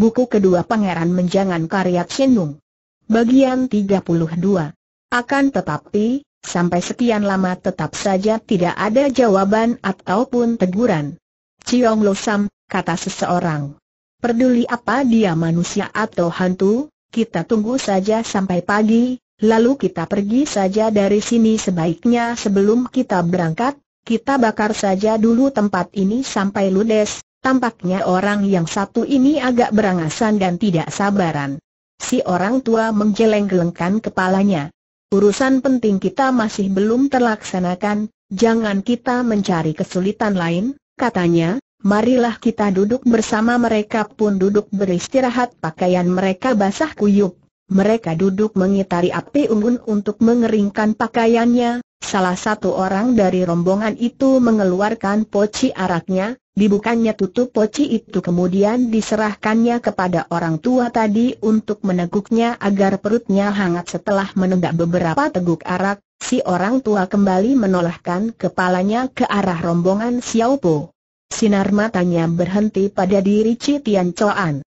Buku kedua Pangeran Menjangan karya Chenung. Bagian 32. Akan tetapi, sampai sekian lama tetap saja tidak ada jawaban ataupun teguran. Ciong Losam, kata seseorang. Perduli apa dia manusia atau hantu, kita tunggu saja sampai pagi, lalu kita pergi saja dari sini sebaiknya sebelum kita berangkat, kita bakar saja dulu tempat ini sampai ludes, Tampaknya orang yang satu ini agak berangasan dan tidak sabaran. Si orang tua menggeleng-gelengkan kepalanya. Urusan penting kita masih belum terlaksanakan, jangan kita mencari kesulitan lain, katanya, marilah kita duduk bersama mereka pun duduk beristirahat pakaian mereka basah kuyup. Mereka duduk mengitari api unggun untuk mengeringkan pakaiannya, Salah satu orang dari rombongan itu mengeluarkan poci araknya, dibukanya tutup poci itu kemudian diserahkannya kepada orang tua tadi untuk meneguknya agar perutnya hangat setelah menenggak beberapa teguk arak, si orang tua kembali menolahkan kepalanya ke arah rombongan Xiaopo. Sinar matanya berhenti pada diri Citian Coan.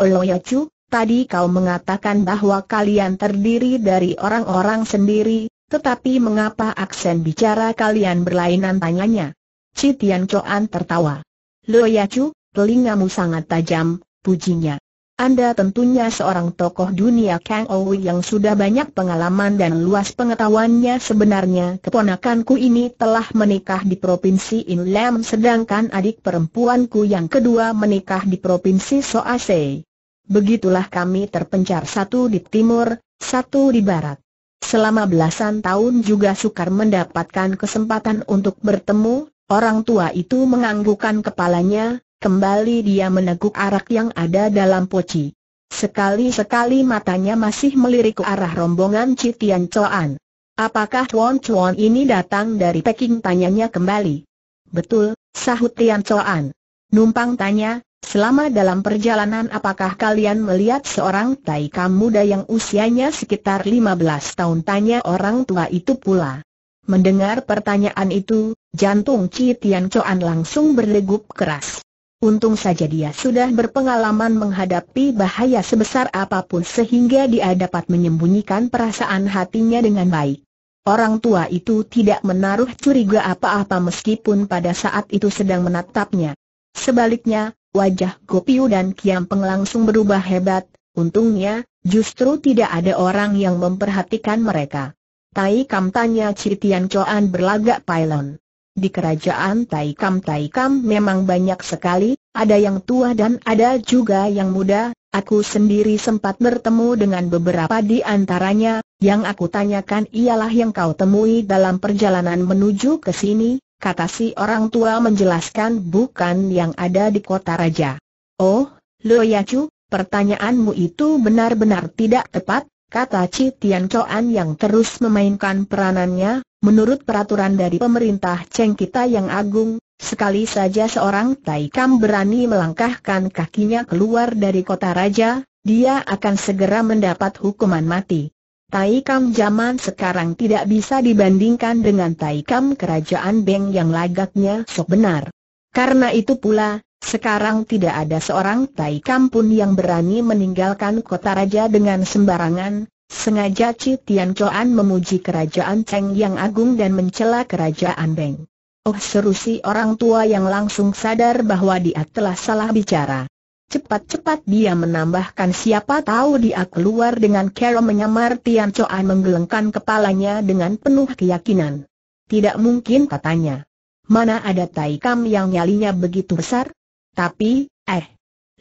Oloyacu, tadi kau mengatakan bahwa kalian terdiri dari orang-orang sendiri, tetapi mengapa aksen bicara kalian berlainan tanyanya? Si Tian tertawa. Lo ya cu, telingamu sangat tajam, pujinya. Anda tentunya seorang tokoh dunia Kang Owi yang sudah banyak pengalaman dan luas pengetahuannya sebenarnya keponakanku ini telah menikah di Provinsi Inlam sedangkan adik perempuanku yang kedua menikah di Provinsi Soase. Begitulah kami terpencar satu di timur, satu di barat. Selama belasan tahun juga sukar mendapatkan kesempatan untuk bertemu, orang tua itu menganggukkan kepalanya, kembali dia meneguk arak yang ada dalam poci. Sekali-sekali matanya masih melirik ke arah rombongan Citian Coan. Apakah Chuan Chuan ini datang dari Peking? Tanyanya kembali. Betul, sahut Tian Coan. Numpang tanya, Selama dalam perjalanan apakah kalian melihat seorang taika muda yang usianya sekitar 15 tahun? Tanya orang tua itu pula. Mendengar pertanyaan itu, jantung Ci Tian langsung berdegup keras. Untung saja dia sudah berpengalaman menghadapi bahaya sebesar apapun sehingga dia dapat menyembunyikan perasaan hatinya dengan baik. Orang tua itu tidak menaruh curiga apa-apa meskipun pada saat itu sedang menatapnya. Sebaliknya, wajah Gopiu dan Kiam Peng langsung berubah hebat, untungnya, justru tidak ada orang yang memperhatikan mereka. Tai Kam tanya Citian coan berlagak pailon. Di kerajaan Tai Kam Tai Kam memang banyak sekali, ada yang tua dan ada juga yang muda, Aku sendiri sempat bertemu dengan beberapa di antaranya, yang aku tanyakan ialah yang kau temui dalam perjalanan menuju ke sini, kata si orang tua menjelaskan bukan yang ada di kota raja. Oh, Lo Yacu, pertanyaanmu itu benar-benar tidak tepat, kata Ci Tian Coan yang terus memainkan peranannya, menurut peraturan dari pemerintah Cheng kita yang agung, sekali saja seorang Taikam berani melangkahkan kakinya keluar dari kota raja, dia akan segera mendapat hukuman mati. Tai Kam zaman sekarang tidak bisa dibandingkan dengan Tai Kam kerajaan Beng yang lagaknya sok benar. Karena itu pula, sekarang tidak ada seorang Tai Kam pun yang berani meninggalkan kota raja dengan sembarangan, sengaja Ci Tian memuji kerajaan Cheng yang agung dan mencela kerajaan Beng. Oh seru si orang tua yang langsung sadar bahwa dia telah salah bicara. Cepat-cepat dia menambahkan siapa tahu dia keluar dengan Carol menyamar Tian Choan menggelengkan kepalanya dengan penuh keyakinan. Tidak mungkin katanya. Mana ada Taikam yang nyalinya begitu besar? Tapi, eh.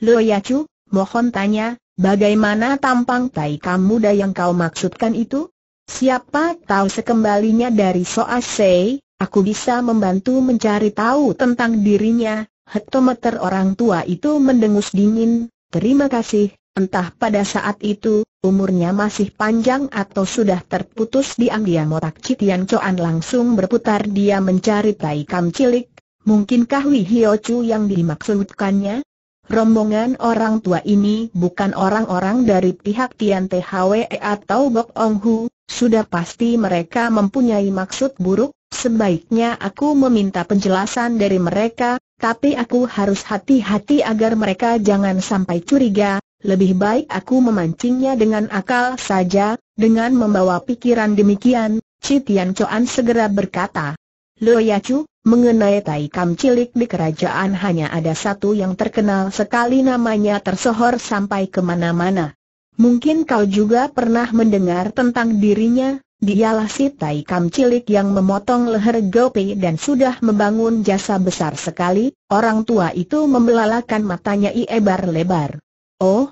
Lo Yacu, mohon tanya, bagaimana tampang Taikam muda yang kau maksudkan itu? Siapa tahu sekembalinya dari Soasei, aku bisa membantu mencari tahu tentang dirinya, hektometer orang tua itu mendengus dingin, terima kasih, entah pada saat itu, umurnya masih panjang atau sudah terputus diam-diam otak Citian Coan langsung berputar dia mencari Tai Kam cilik, mungkinkah Wi Hio Chu yang dimaksudkannya? Rombongan orang tua ini bukan orang-orang dari pihak Tian THW e atau Bok Ong Hu, sudah pasti mereka mempunyai maksud buruk, Sebaiknya aku meminta penjelasan dari mereka, tapi aku harus hati-hati agar mereka jangan sampai curiga, lebih baik aku memancingnya dengan akal saja, dengan membawa pikiran demikian, Citian Coan segera berkata. Lo Yacu, mengenai Tai Kam cilik di kerajaan hanya ada satu yang terkenal sekali namanya tersohor sampai kemana-mana. Mungkin kau juga pernah mendengar tentang dirinya, Dialah si Tai Kam cilik yang memotong leher Gopi dan sudah membangun jasa besar sekali, orang tua itu membelalakan matanya iebar lebar. Oh,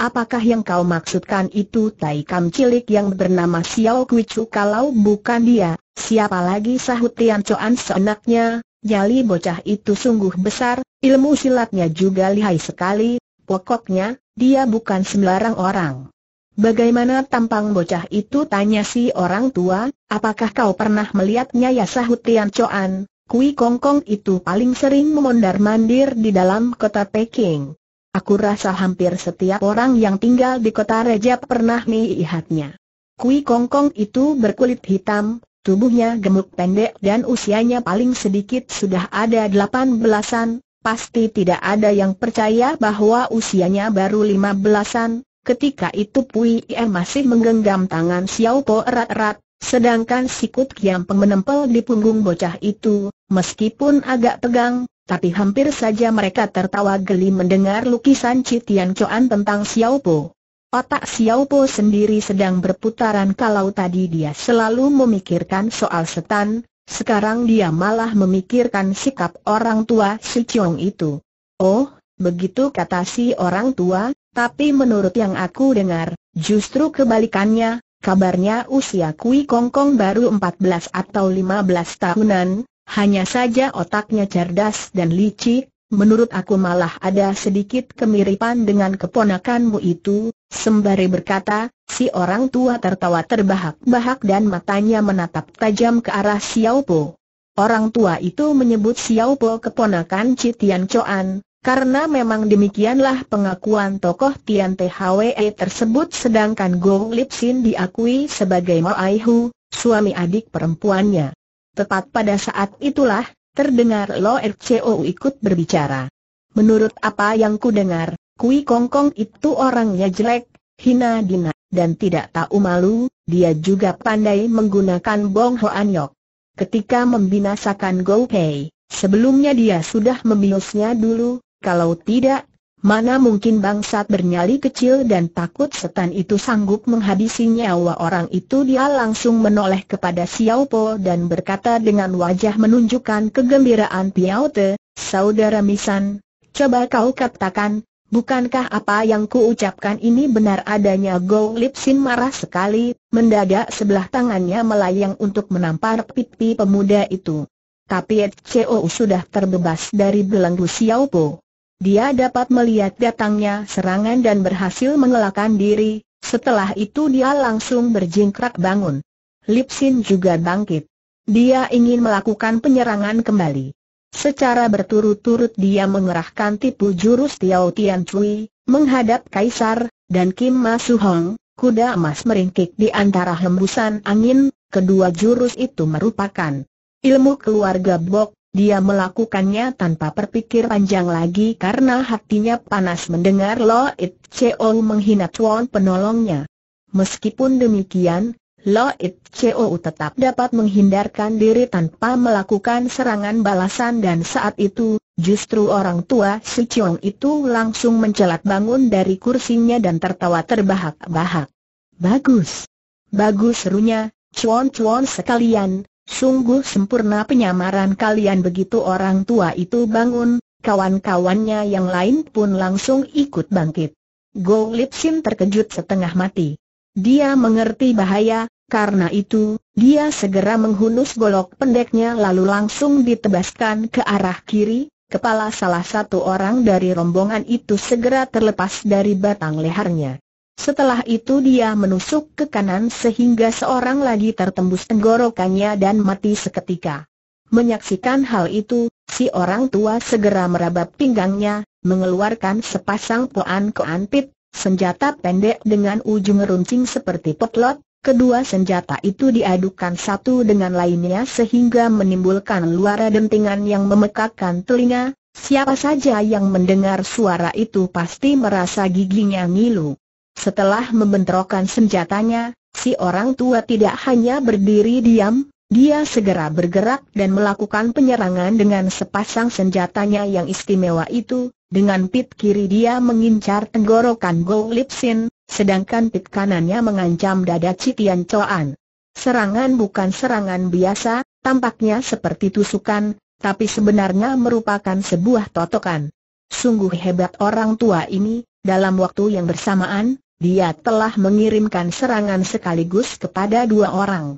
apakah yang kau maksudkan itu Tai Kam cilik yang bernama Xiao Kuichu kalau bukan dia, siapa lagi sahut Tian Chuan seenaknya, nyali bocah itu sungguh besar, ilmu silatnya juga lihai sekali, pokoknya, dia bukan sembarang orang. Bagaimana tampang bocah itu tanya si orang tua, apakah kau pernah melihatnya ya sahut Tian Choan, Kui Kong itu paling sering memondar-mandir di dalam kota Peking. Aku rasa hampir setiap orang yang tinggal di kota Reja pernah melihatnya. Kui Kong Kong itu berkulit hitam, tubuhnya gemuk pendek dan usianya paling sedikit sudah ada delapan belasan, pasti tidak ada yang percaya bahwa usianya baru lima belasan, Ketika itu Pui Ia masih menggenggam tangan Xiao Po erat-erat, sedangkan sikut Kiam Peng menempel di punggung bocah itu, meskipun agak tegang, tapi hampir saja mereka tertawa geli mendengar lukisan Citian Coan tentang Xiao Po. Otak Xiao Po sendiri sedang berputaran kalau tadi dia selalu memikirkan soal setan, sekarang dia malah memikirkan sikap orang tua si Chong itu. Oh, begitu kata si orang tua, tapi menurut yang aku dengar, justru kebalikannya, kabarnya usia Kui Kong Kong baru 14 atau 15 tahunan, hanya saja otaknya cerdas dan licik, menurut aku malah ada sedikit kemiripan dengan keponakanmu itu, sembari berkata, si orang tua tertawa terbahak-bahak dan matanya menatap tajam ke arah Xiao Po. Orang tua itu menyebut Xiao Po keponakan Citian Coan, karena memang demikianlah pengakuan tokoh Tian THWE tersebut sedangkan Gong Lip Sin diakui sebagai Mo Aihu, suami adik perempuannya. Tepat pada saat itulah, terdengar Lo RCO ikut berbicara. Menurut apa yang ku dengar, Kui Kong Kong itu orangnya jelek, hina dina, dan tidak tahu malu, dia juga pandai menggunakan bong ho an yok. Ketika membinasakan Go Pei, sebelumnya dia sudah membiusnya dulu, kalau tidak, mana mungkin bangsat bernyali kecil dan takut setan itu sanggup menghabisi nyawa orang itu dia langsung menoleh kepada Xiao Po dan berkata dengan wajah menunjukkan kegembiraan Piao Te, Saudara Misan, coba kau katakan, bukankah apa yang kuucapkan ini benar adanya Go Lip Sin marah sekali, mendadak sebelah tangannya melayang untuk menampar pipi pemuda itu. Tapi Ed Cheo sudah terbebas dari belenggu Xiao Po. Dia dapat melihat datangnya serangan dan berhasil mengelakkan diri, setelah itu dia langsung berjingkrak bangun. Lipsin juga bangkit. Dia ingin melakukan penyerangan kembali. Secara berturut-turut dia mengerahkan tipu jurus Tiao Tian Cui, menghadap Kaisar, dan Kim Ma Su Hong, kuda emas meringkik di antara hembusan angin, kedua jurus itu merupakan ilmu keluarga Bok dia melakukannya tanpa berpikir panjang lagi karena hatinya panas mendengar Lo It Cheo menghina Chuan penolongnya. Meskipun demikian, Lo It Cheo tetap dapat menghindarkan diri tanpa melakukan serangan balasan dan saat itu, justru orang tua Si Chuan itu langsung mencelat bangun dari kursinya dan tertawa terbahak-bahak. Bagus! Bagus serunya, Chuan-Chuan sekalian, Sungguh sempurna penyamaran kalian begitu orang tua itu bangun, kawan-kawannya yang lain pun langsung ikut bangkit. Go Lip terkejut setengah mati. Dia mengerti bahaya, karena itu, dia segera menghunus golok pendeknya lalu langsung ditebaskan ke arah kiri, kepala salah satu orang dari rombongan itu segera terlepas dari batang lehernya. Setelah itu dia menusuk ke kanan sehingga seorang lagi tertembus tenggorokannya dan mati seketika. Menyaksikan hal itu, si orang tua segera merabap pinggangnya, mengeluarkan sepasang poan keanpit, senjata pendek dengan ujung runcing seperti potlot, kedua senjata itu diadukan satu dengan lainnya sehingga menimbulkan luara dentingan yang memekakkan telinga, siapa saja yang mendengar suara itu pasti merasa giginya ngilu. Setelah membentrokan senjatanya, si orang tua tidak hanya berdiri diam, dia segera bergerak dan melakukan penyerangan dengan sepasang senjatanya yang istimewa itu, dengan pit kiri dia mengincar tenggorokan Go Lipsin, sedangkan pit kanannya mengancam dada Citian Choan. Serangan bukan serangan biasa, tampaknya seperti tusukan, tapi sebenarnya merupakan sebuah totokan. Sungguh hebat orang tua ini, dalam waktu yang bersamaan, dia telah mengirimkan serangan sekaligus kepada dua orang.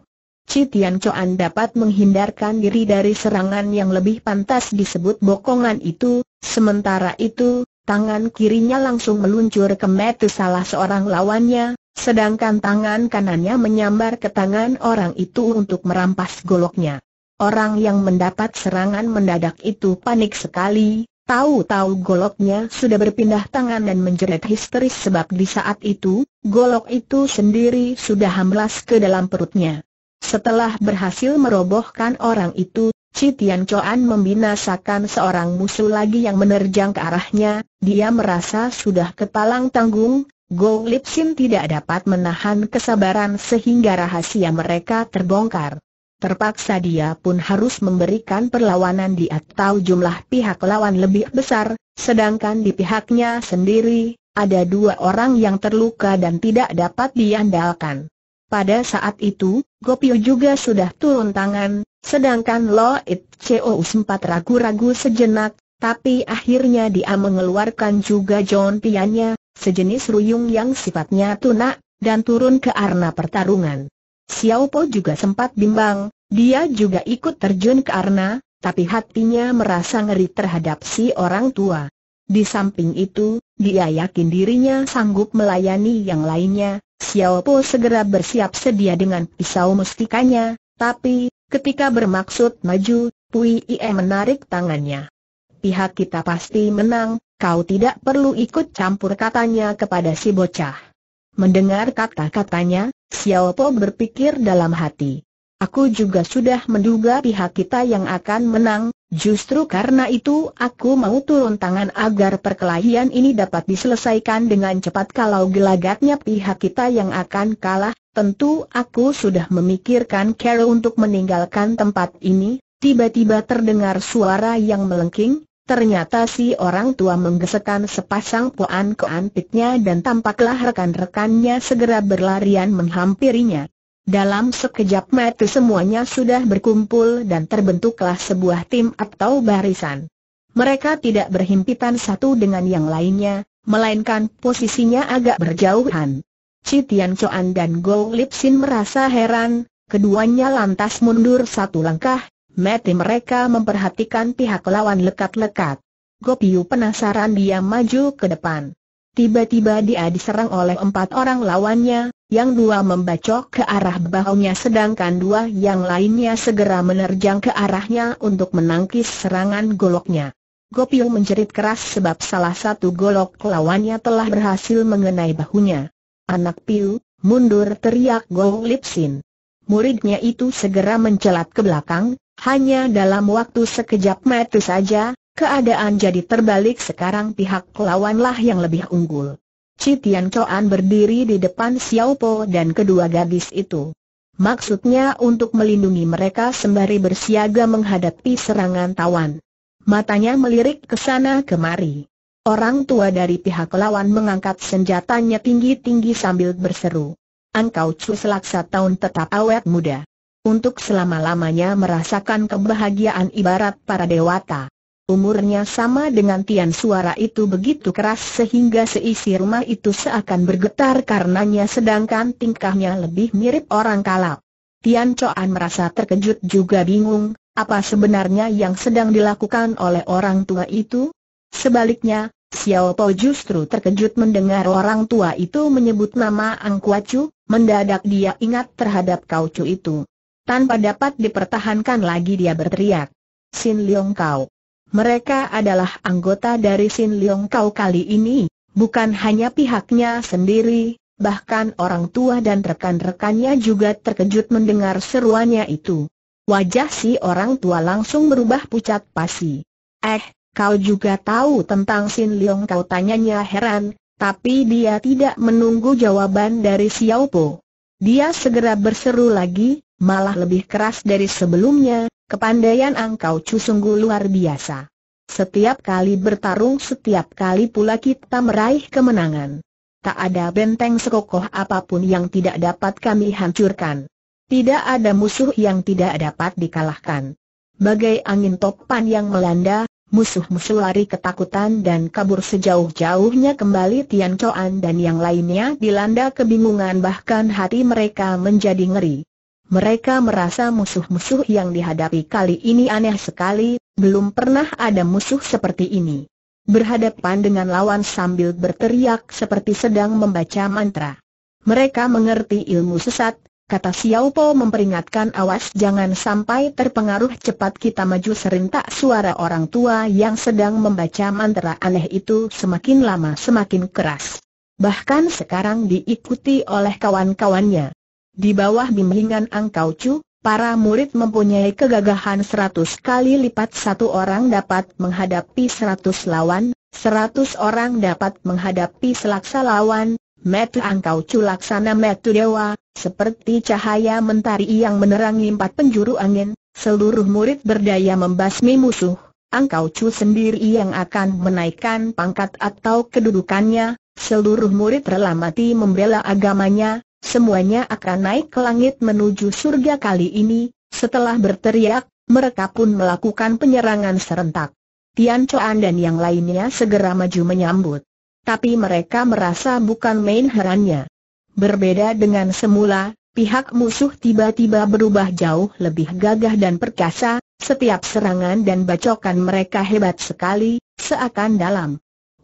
Citian Coan dapat menghindarkan diri dari serangan yang lebih pantas disebut bokongan itu, sementara itu, tangan kirinya langsung meluncur ke metu salah seorang lawannya, sedangkan tangan kanannya menyambar ke tangan orang itu untuk merampas goloknya. Orang yang mendapat serangan mendadak itu panik sekali, Tahu-tahu goloknya sudah berpindah tangan dan menjerit histeris sebab di saat itu, golok itu sendiri sudah hamlas ke dalam perutnya. Setelah berhasil merobohkan orang itu, Citian Coan membinasakan seorang musuh lagi yang menerjang ke arahnya, dia merasa sudah kepalang tanggung, Go Lip tidak dapat menahan kesabaran sehingga rahasia mereka terbongkar. Terpaksa dia pun harus memberikan perlawanan di atau jumlah pihak lawan lebih besar, sedangkan di pihaknya sendiri, ada dua orang yang terluka dan tidak dapat diandalkan. Pada saat itu, Gopio juga sudah turun tangan, sedangkan Lo It sempat ragu-ragu sejenak, tapi akhirnya dia mengeluarkan juga John Piannya, sejenis ruyung yang sifatnya tunak, dan turun ke arena pertarungan. Xiao Po juga sempat bimbang, dia juga ikut terjun ke arena, tapi hatinya merasa ngeri terhadap si orang tua. Di samping itu, dia yakin dirinya sanggup melayani yang lainnya, Xiao Po segera bersiap sedia dengan pisau mustikanya, tapi, ketika bermaksud maju, Pui Ie menarik tangannya. Pihak kita pasti menang, kau tidak perlu ikut campur katanya kepada si bocah. Mendengar kata-katanya, Xiao Po berpikir dalam hati. Aku juga sudah menduga pihak kita yang akan menang, justru karena itu aku mau turun tangan agar perkelahian ini dapat diselesaikan dengan cepat kalau gelagatnya pihak kita yang akan kalah, tentu aku sudah memikirkan Carol untuk meninggalkan tempat ini, tiba-tiba terdengar suara yang melengking, Ternyata si orang tua menggesekan sepasang puan ke antiknya dan tampaklah rekan-rekannya segera berlarian menghampirinya. Dalam sekejap mata semuanya sudah berkumpul dan terbentuklah sebuah tim atau barisan. Mereka tidak berhimpitan satu dengan yang lainnya, melainkan posisinya agak berjauhan. Citian Choan dan Go Lipsin merasa heran, keduanya lantas mundur satu langkah, Mati mereka memperhatikan pihak lawan lekat-lekat. Gopiu penasaran dia maju ke depan. Tiba-tiba dia diserang oleh empat orang lawannya, yang dua membacok ke arah bahunya sedangkan dua yang lainnya segera menerjang ke arahnya untuk menangkis serangan goloknya. Gopiu menjerit keras sebab salah satu golok lawannya telah berhasil mengenai bahunya. Anak Piu, mundur teriak Go Lipsin. Muridnya itu segera mencelat ke belakang, hanya dalam waktu sekejap mata saja, keadaan jadi terbalik sekarang pihak lawanlah yang lebih unggul. Citian Coan berdiri di depan Xiao Po dan kedua gadis itu. Maksudnya untuk melindungi mereka sembari bersiaga menghadapi serangan tawan. Matanya melirik ke sana kemari. Orang tua dari pihak lawan mengangkat senjatanya tinggi-tinggi sambil berseru. Angkau cu selaksa tahun tetap awet muda untuk selama-lamanya merasakan kebahagiaan ibarat para dewata. Umurnya sama dengan Tian suara itu begitu keras sehingga seisi rumah itu seakan bergetar karenanya sedangkan tingkahnya lebih mirip orang kalap. Tian Coan merasa terkejut juga bingung, apa sebenarnya yang sedang dilakukan oleh orang tua itu? Sebaliknya, Xiao Po justru terkejut mendengar orang tua itu menyebut nama Ang Kuacu, mendadak dia ingat terhadap Chu itu. Tanpa dapat dipertahankan lagi dia berteriak. Sin Leong Kau. Mereka adalah anggota dari Sin Leong Kau kali ini, bukan hanya pihaknya sendiri, bahkan orang tua dan rekan-rekannya juga terkejut mendengar seruannya itu. Wajah si orang tua langsung berubah pucat pasi. Eh, kau juga tahu tentang Sin Leong Kau tanyanya heran, tapi dia tidak menunggu jawaban dari Xiao Po. Dia segera berseru lagi, malah lebih keras dari sebelumnya, kepandaian Angkau Chu sungguh luar biasa. Setiap kali bertarung setiap kali pula kita meraih kemenangan. Tak ada benteng sekokoh apapun yang tidak dapat kami hancurkan. Tidak ada musuh yang tidak dapat dikalahkan. Bagai angin topan yang melanda, musuh-musuh lari ketakutan dan kabur sejauh-jauhnya kembali Tian Coan dan yang lainnya dilanda kebingungan bahkan hati mereka menjadi ngeri. Mereka merasa musuh-musuh yang dihadapi kali ini aneh sekali, belum pernah ada musuh seperti ini. Berhadapan dengan lawan sambil berteriak seperti sedang membaca mantra. Mereka mengerti ilmu sesat, kata Xiao Po memperingatkan awas jangan sampai terpengaruh cepat kita maju serentak suara orang tua yang sedang membaca mantra aneh itu semakin lama semakin keras. Bahkan sekarang diikuti oleh kawan-kawannya. Di bawah bimbingan Angkau Chu, para murid mempunyai kegagahan seratus kali lipat satu orang dapat menghadapi seratus lawan, seratus orang dapat menghadapi selaksa lawan, metu angkau laksana metu dewa, seperti cahaya mentari yang menerangi empat penjuru angin, seluruh murid berdaya membasmi musuh. Angkau Chu sendiri yang akan menaikkan pangkat atau kedudukannya, seluruh murid rela mati membela agamanya, semuanya akan naik ke langit menuju surga kali ini, setelah berteriak, mereka pun melakukan penyerangan serentak. Tian Chuan dan yang lainnya segera maju menyambut. Tapi mereka merasa bukan main herannya. Berbeda dengan semula, pihak musuh tiba-tiba berubah jauh lebih gagah dan perkasa, setiap serangan dan bacokan mereka hebat sekali, seakan dalam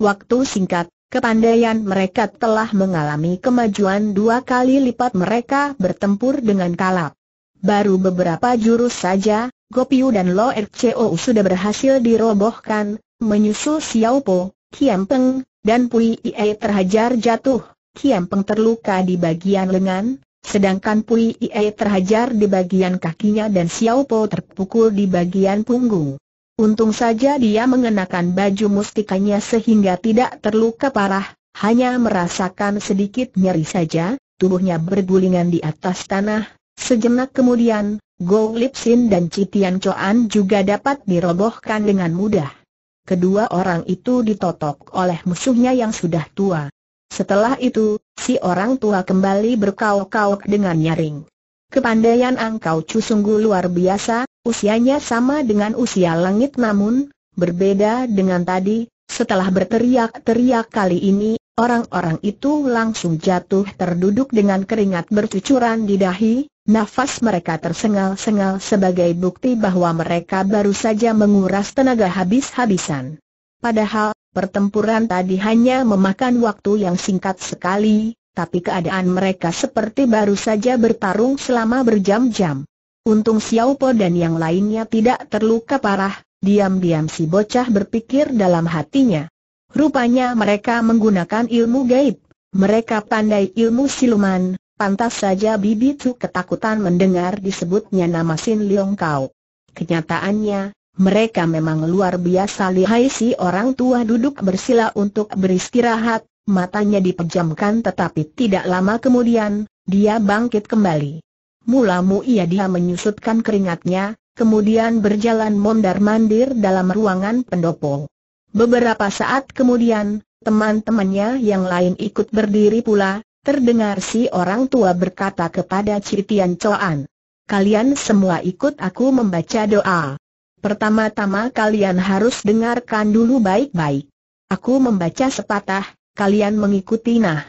waktu singkat, Kepandaian mereka telah mengalami kemajuan dua kali lipat mereka bertempur dengan kalap. Baru beberapa jurus saja, Gopiu dan Lo Erceo sudah berhasil dirobohkan, menyusul Xiao Po, Kiam Peng, dan Pui Ie terhajar jatuh. Kiam Peng terluka di bagian lengan, sedangkan Pui Ie terhajar di bagian kakinya dan Xiao Po terpukul di bagian punggung. Untung saja dia mengenakan baju mustikanya sehingga tidak terluka parah, hanya merasakan sedikit nyeri saja, tubuhnya bergulingan di atas tanah. Sejenak kemudian, Go Lipsin dan Citian Coan juga dapat dirobohkan dengan mudah. Kedua orang itu ditotok oleh musuhnya yang sudah tua. Setelah itu, si orang tua kembali berkauk-kauk dengan nyaring. Kepandaian Angkau sungguh luar biasa, usianya sama dengan usia langit namun, berbeda dengan tadi, setelah berteriak-teriak kali ini, orang-orang itu langsung jatuh terduduk dengan keringat bercucuran di dahi, nafas mereka tersengal-sengal sebagai bukti bahwa mereka baru saja menguras tenaga habis-habisan. Padahal, pertempuran tadi hanya memakan waktu yang singkat sekali, tapi keadaan mereka seperti baru saja bertarung selama berjam-jam. Untung Xiao Po dan yang lainnya tidak terluka parah, diam-diam si bocah berpikir dalam hatinya. Rupanya mereka menggunakan ilmu gaib, mereka pandai ilmu siluman, pantas saja Bibi Tu ketakutan mendengar disebutnya nama Sin Leong Kau. Kenyataannya, mereka memang luar biasa lihai si orang tua duduk bersila untuk beristirahat, matanya dipejamkan tetapi tidak lama kemudian, dia bangkit kembali. Mulamu ia dia menyusutkan keringatnya, kemudian berjalan mondar-mandir dalam ruangan pendopo. Beberapa saat kemudian, teman-temannya yang lain ikut berdiri pula, terdengar si orang tua berkata kepada Citian Coan. Kalian semua ikut aku membaca doa. Pertama-tama kalian harus dengarkan dulu baik-baik. Aku membaca sepatah, kalian mengikuti nah.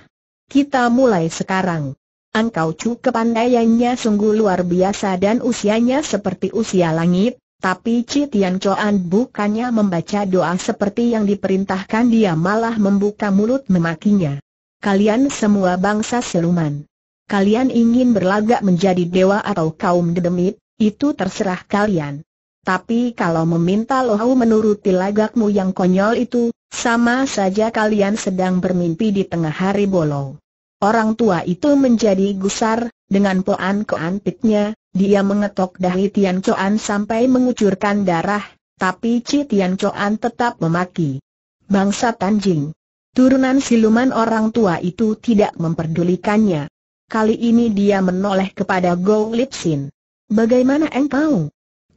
Kita mulai sekarang. Angkau cu kepandaiannya sungguh luar biasa dan usianya seperti usia langit, tapi Ci Tian bukannya membaca doa seperti yang diperintahkan dia malah membuka mulut memakinya. Kalian semua bangsa Seluman. Kalian ingin berlagak menjadi dewa atau kaum dedemit, itu terserah kalian. Tapi kalau meminta Lohau menuruti lagakmu yang konyol itu, sama saja kalian sedang bermimpi di tengah hari bolong. Orang tua itu menjadi gusar, dengan poan keantiknya, dia mengetok dahi Tian Coan sampai mengucurkan darah, tapi Ci Tian Coan tetap memaki. Bangsa Tanjing. Turunan siluman orang tua itu tidak memperdulikannya. Kali ini dia menoleh kepada Go Lip Sin. Bagaimana engkau?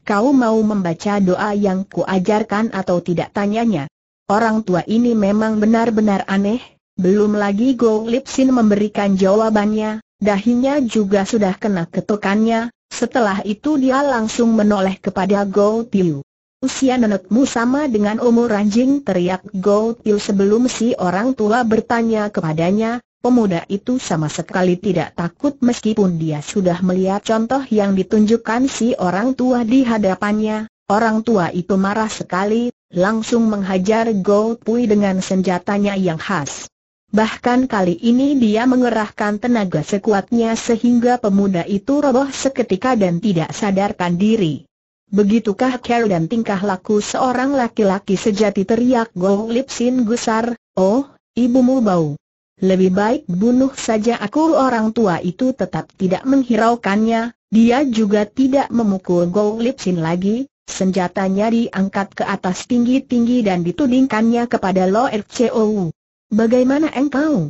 Kau mau membaca doa yang kuajarkan atau tidak tanyanya? Orang tua ini memang benar-benar aneh, belum lagi Go Lipsin memberikan jawabannya, dahinya juga sudah kena ketukannya, setelah itu dia langsung menoleh kepada Go Tiu. Usia nenekmu sama dengan umur anjing teriak Go Tiu sebelum si orang tua bertanya kepadanya, pemuda itu sama sekali tidak takut meskipun dia sudah melihat contoh yang ditunjukkan si orang tua di hadapannya, orang tua itu marah sekali, langsung menghajar Go Pui dengan senjatanya yang khas. Bahkan kali ini dia mengerahkan tenaga sekuatnya sehingga pemuda itu roboh seketika dan tidak sadarkan diri. Begitukah care dan tingkah laku seorang laki-laki sejati teriak Go Lip Sin gusar, oh, ibumu bau. Lebih baik bunuh saja aku orang tua itu tetap tidak menghiraukannya, dia juga tidak memukul Go Lip Sin lagi, Senjatanya diangkat ke atas tinggi-tinggi dan ditudingkannya kepada Lo Chou. Bagaimana engkau?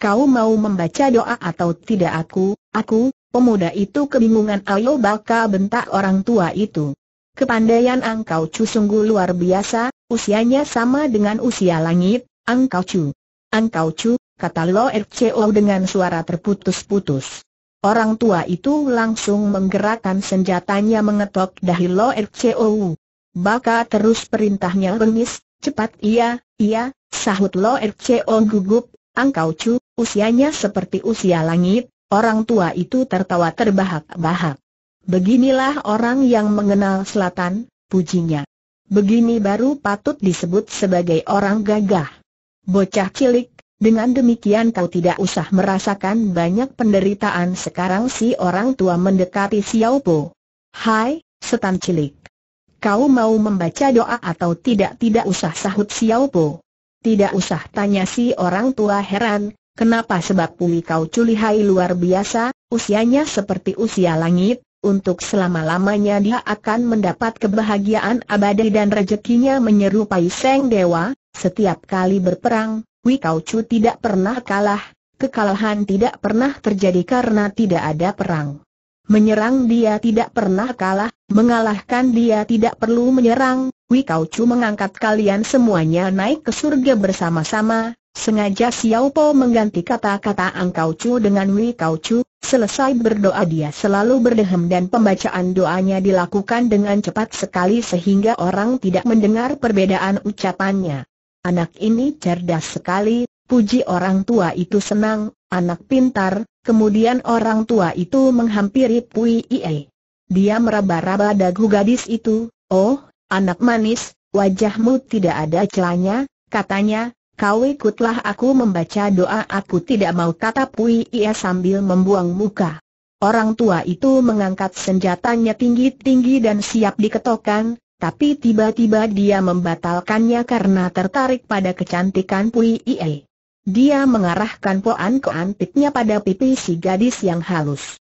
Kau mau membaca doa atau tidak aku, aku, pemuda itu kebingungan ayo baka bentak orang tua itu. Kepandaian engkau cu sungguh luar biasa, usianya sama dengan usia langit, engkau cu. Engkau cu, kata Lo Chou dengan suara terputus-putus. Orang tua itu langsung menggerakkan senjatanya mengetok dahi Lo Ercou. Baka terus perintahnya bengis, cepat iya, iya, sahut Lo Ercou gugup, angkau cu, usianya seperti usia langit, orang tua itu tertawa terbahak-bahak. Beginilah orang yang mengenal selatan, pujinya. Begini baru patut disebut sebagai orang gagah. Bocah cilik, dengan demikian kau tidak usah merasakan banyak penderitaan sekarang si orang tua mendekati Xiao Po. Hai, setan cilik. Kau mau membaca doa atau tidak tidak usah sahut Xiao Po. Tidak usah tanya si orang tua heran, kenapa sebab pui kau hai luar biasa, usianya seperti usia langit, untuk selama-lamanya dia akan mendapat kebahagiaan abadi dan rezekinya menyerupai Seng Dewa, setiap kali berperang, Wikau Chu tidak pernah kalah, kekalahan tidak pernah terjadi karena tidak ada perang. Menyerang dia tidak pernah kalah, mengalahkan dia tidak perlu menyerang, Wikau Chu mengangkat kalian semuanya naik ke surga bersama-sama, sengaja Xiao Po mengganti kata-kata Angkau Chu dengan Wikau Chu, selesai berdoa dia selalu berdehem dan pembacaan doanya dilakukan dengan cepat sekali sehingga orang tidak mendengar perbedaan ucapannya. Anak ini cerdas sekali, puji orang tua itu senang, anak pintar, kemudian orang tua itu menghampiri Pui Ie. Dia meraba-raba dagu gadis itu, oh, anak manis, wajahmu tidak ada celanya, katanya, kau ikutlah aku membaca doa aku tidak mau kata Pui Ie sambil membuang muka. Orang tua itu mengangkat senjatanya tinggi-tinggi dan siap diketokkan, tapi tiba-tiba dia membatalkannya karena tertarik pada kecantikan Pui Ie. Dia mengarahkan poan keantiknya pada pipi si gadis yang halus.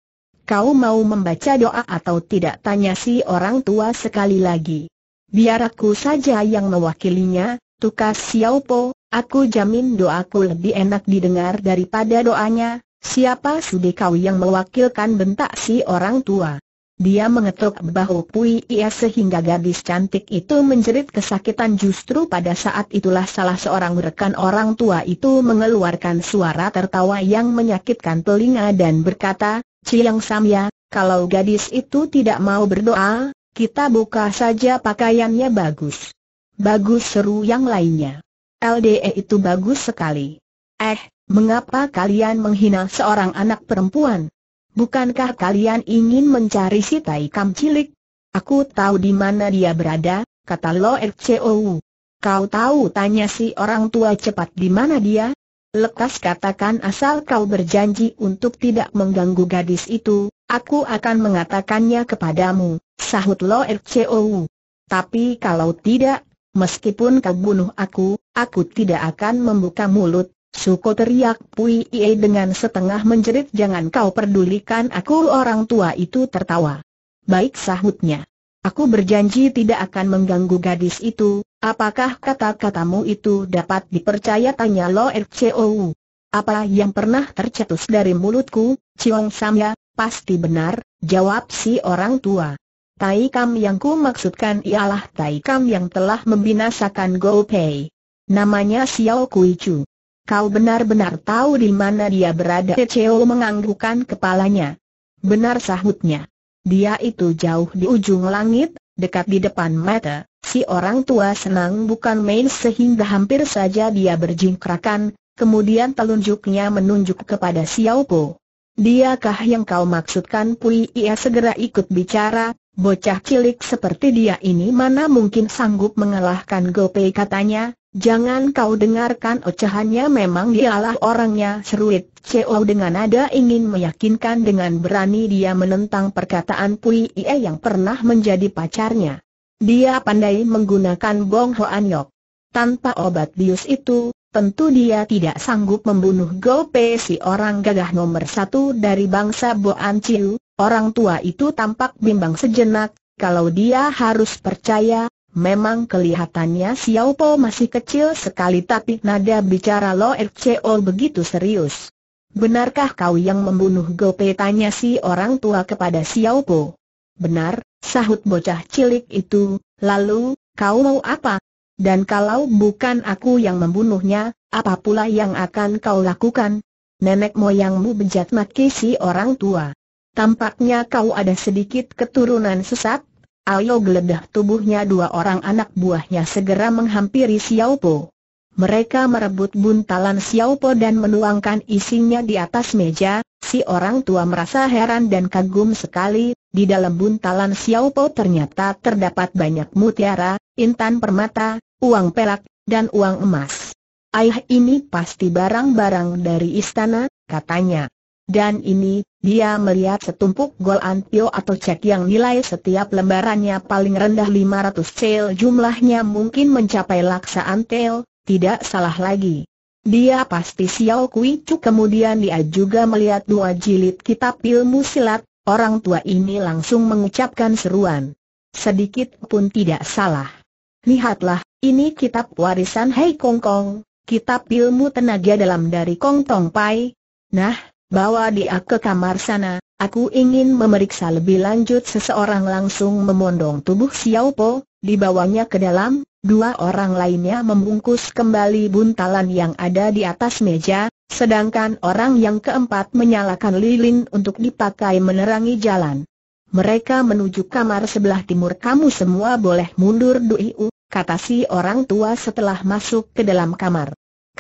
Kau mau membaca doa atau tidak tanya si orang tua sekali lagi. Biar aku saja yang mewakilinya, tukas Xiao Po. aku jamin doaku lebih enak didengar daripada doanya, siapa sudi kau yang mewakilkan bentak si orang tua. Dia mengetuk bahu Pui Ia sehingga gadis cantik itu menjerit kesakitan justru pada saat itulah salah seorang rekan orang tua itu mengeluarkan suara tertawa yang menyakitkan telinga dan berkata, Ciyang Samya, kalau gadis itu tidak mau berdoa, kita buka saja pakaiannya bagus. Bagus seru yang lainnya. LDE itu bagus sekali. Eh, mengapa kalian menghina seorang anak perempuan? Bukankah kalian ingin mencari si Tai cilik? Aku tahu di mana dia berada, kata Lo Chou. Kau tahu tanya si orang tua cepat di mana dia? Lekas katakan asal kau berjanji untuk tidak mengganggu gadis itu, aku akan mengatakannya kepadamu, sahut Lo Chou. Tapi kalau tidak, meskipun kau bunuh aku, aku tidak akan membuka mulut, Suko teriak Pui Ie dengan setengah menjerit jangan kau pedulikan aku orang tua itu tertawa. Baik sahutnya. Aku berjanji tidak akan mengganggu gadis itu, apakah kata-katamu itu dapat dipercaya tanya Lo Chou. Apa yang pernah tercetus dari mulutku, Ciong Samya, pasti benar, jawab si orang tua. Tai Kam yang ku maksudkan ialah Tai Kam yang telah membinasakan Gou Pei. Namanya Xiao Kui Chu. Kau benar-benar tahu di mana dia berada Ceo menganggukkan kepalanya. Benar sahutnya. Dia itu jauh di ujung langit, dekat di depan mata. Si orang tua senang bukan main sehingga hampir saja dia berjingkrakan, kemudian telunjuknya menunjuk kepada Xiao Po. Diakah yang kau maksudkan Pui Ia segera ikut bicara, Bocah cilik seperti dia ini mana mungkin sanggup mengalahkan Gopei katanya, jangan kau dengarkan ocehannya memang dialah orangnya seruit Ceo dengan nada ingin meyakinkan dengan berani dia menentang perkataan Pui Ie yang pernah menjadi pacarnya. Dia pandai menggunakan bong hoan yok. Tanpa obat bius itu, Tentu dia tidak sanggup membunuh Go si orang gagah nomor satu dari bangsa Boan Chiu, Orang tua itu tampak bimbang sejenak, kalau dia harus percaya, memang kelihatannya Xiao Po masih kecil sekali tapi nada bicara Lo Cheo begitu serius. Benarkah kau yang membunuh Gope tanya si orang tua kepada Xiao Po? Benar, sahut bocah cilik itu, lalu, kau mau apa? Dan kalau bukan aku yang membunuhnya, apa pula yang akan kau lakukan? Nenek moyangmu bejat maki si orang tua. Tampaknya kau ada sedikit keturunan sesat. Ayo geledah tubuhnya dua orang anak buahnya segera menghampiri Xiao Po. Mereka merebut buntalan Xiao Po dan menuangkan isinya di atas meja, si orang tua merasa heran dan kagum sekali, di dalam buntalan Xiao Po ternyata terdapat banyak mutiara, intan permata, uang perak, dan uang emas. Ayah ini pasti barang-barang dari istana, katanya. Dan ini dia melihat setumpuk gol antio atau cek yang nilai setiap lembarannya paling rendah 500 cel jumlahnya mungkin mencapai laksaan tel, tidak salah lagi. Dia pasti Xiao Kui Chu kemudian dia juga melihat dua jilid kitab ilmu silat, orang tua ini langsung mengucapkan seruan. Sedikit pun tidak salah. Lihatlah, ini kitab warisan Hei Kong Kong, kitab ilmu tenaga dalam dari Kong Tong Pai. Nah, Bawa dia ke kamar sana, aku ingin memeriksa lebih lanjut seseorang langsung memondong tubuh Xiao Po, dibawanya ke dalam, dua orang lainnya membungkus kembali buntalan yang ada di atas meja, sedangkan orang yang keempat menyalakan lilin untuk dipakai menerangi jalan. Mereka menuju kamar sebelah timur kamu semua boleh mundur Dui U, kata si orang tua setelah masuk ke dalam kamar.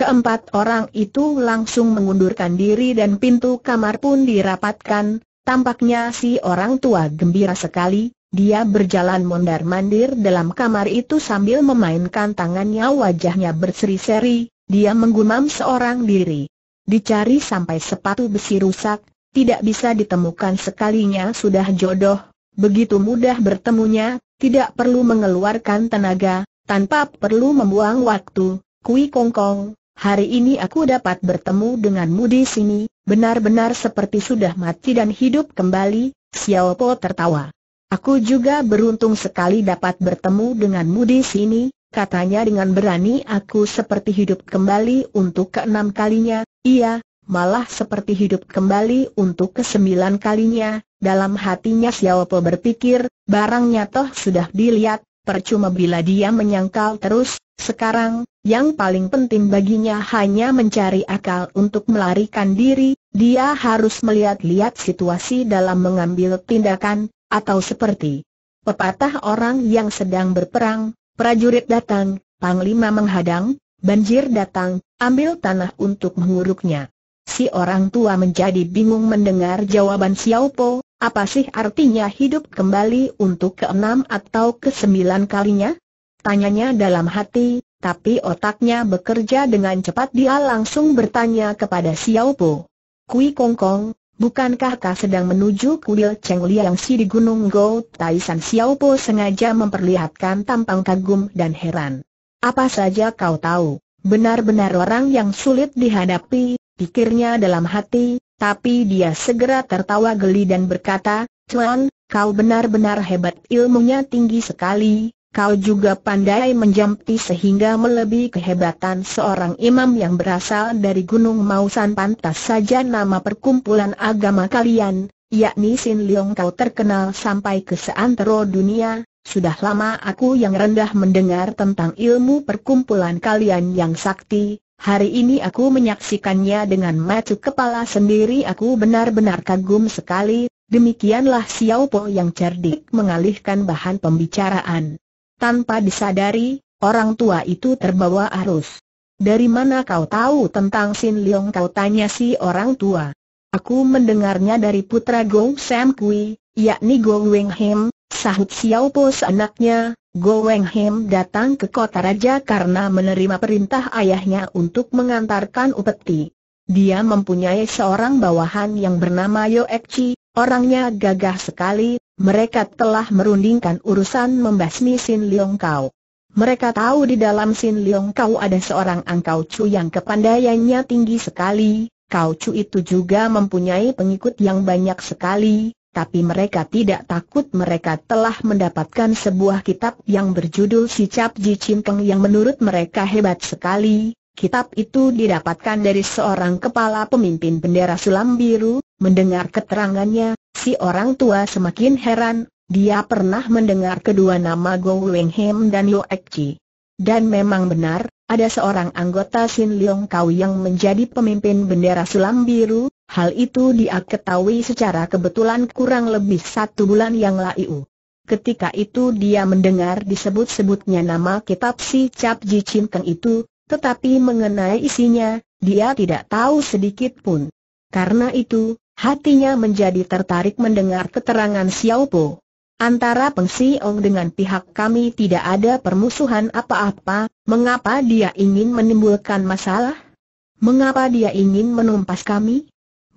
Keempat orang itu langsung mengundurkan diri dan pintu kamar pun dirapatkan, tampaknya si orang tua gembira sekali, dia berjalan mondar-mandir dalam kamar itu sambil memainkan tangannya wajahnya berseri-seri, dia menggumam seorang diri. Dicari sampai sepatu besi rusak, tidak bisa ditemukan sekalinya sudah jodoh, begitu mudah bertemunya, tidak perlu mengeluarkan tenaga, tanpa perlu membuang waktu, kui kongkong, hari ini aku dapat bertemu denganmu di sini, benar-benar seperti sudah mati dan hidup kembali, Xiao Po tertawa. Aku juga beruntung sekali dapat bertemu denganmu di sini, katanya dengan berani aku seperti hidup kembali untuk keenam kalinya, iya, malah seperti hidup kembali untuk kesembilan kalinya, dalam hatinya Xiao Po berpikir, barangnya toh sudah dilihat, percuma bila dia menyangkal terus, sekarang, yang paling penting baginya hanya mencari akal untuk melarikan diri, dia harus melihat-lihat situasi dalam mengambil tindakan, atau seperti pepatah orang yang sedang berperang, prajurit datang, panglima menghadang, banjir datang, ambil tanah untuk menguruknya. Si orang tua menjadi bingung mendengar jawaban Xiao Po, apa sih artinya hidup kembali untuk ke enam atau ke sembilan kalinya? Tanyanya dalam hati, tapi otaknya bekerja dengan cepat dia langsung bertanya kepada Xiao Po. Kui Kong Kong, bukankah kau sedang menuju kuil Cheng Liang Si di Gunung Go? Taisan Xiao Po sengaja memperlihatkan tampang kagum dan heran. Apa saja kau tahu, benar-benar orang yang sulit dihadapi, pikirnya dalam hati, tapi dia segera tertawa geli dan berkata, Cuan, kau benar-benar hebat ilmunya tinggi sekali, kau juga pandai menjampi sehingga melebihi kehebatan seorang imam yang berasal dari Gunung Mausan pantas saja nama perkumpulan agama kalian, yakni Sin Leong kau terkenal sampai ke seantero dunia, sudah lama aku yang rendah mendengar tentang ilmu perkumpulan kalian yang sakti, Hari ini aku menyaksikannya dengan mata kepala sendiri aku benar-benar kagum sekali, demikianlah Xiao Po yang cerdik mengalihkan bahan pembicaraan. Tanpa disadari, orang tua itu terbawa arus. Dari mana kau tahu tentang Sin Liang? kau tanya si orang tua? Aku mendengarnya dari putra Gong Sam Kui, yakni Gong Weng Him, Sahut Xiao Po anaknya, Go Weng Hem datang ke kota raja karena menerima perintah ayahnya untuk mengantarkan upeti. Dia mempunyai seorang bawahan yang bernama Yo Ek Chi, orangnya gagah sekali, mereka telah merundingkan urusan membasmi Sin Leong Kau. Mereka tahu di dalam Sin Leong Kau ada seorang Angkau Chu yang kepandaiannya tinggi sekali, Kau Chu itu juga mempunyai pengikut yang banyak sekali, tapi mereka tidak takut mereka telah mendapatkan sebuah kitab yang berjudul Si Cap Ji Cimpeng yang menurut mereka hebat sekali. Kitab itu didapatkan dari seorang kepala pemimpin bendera sulam biru, mendengar keterangannya, si orang tua semakin heran, dia pernah mendengar kedua nama Go Hem dan Yo Ek Chi. Dan memang benar, ada seorang anggota Sin Leong Kau yang menjadi pemimpin bendera sulam biru, Hal itu dia ketahui secara kebetulan kurang lebih satu bulan yang lalu. Ketika itu dia mendengar disebut-sebutnya nama kitab si Cap Ji Chin Keng itu, tetapi mengenai isinya, dia tidak tahu sedikit pun. Karena itu, hatinya menjadi tertarik mendengar keterangan Xiao Po. Antara Peng Si Ong dengan pihak kami tidak ada permusuhan apa-apa, mengapa dia ingin menimbulkan masalah? Mengapa dia ingin menumpas kami?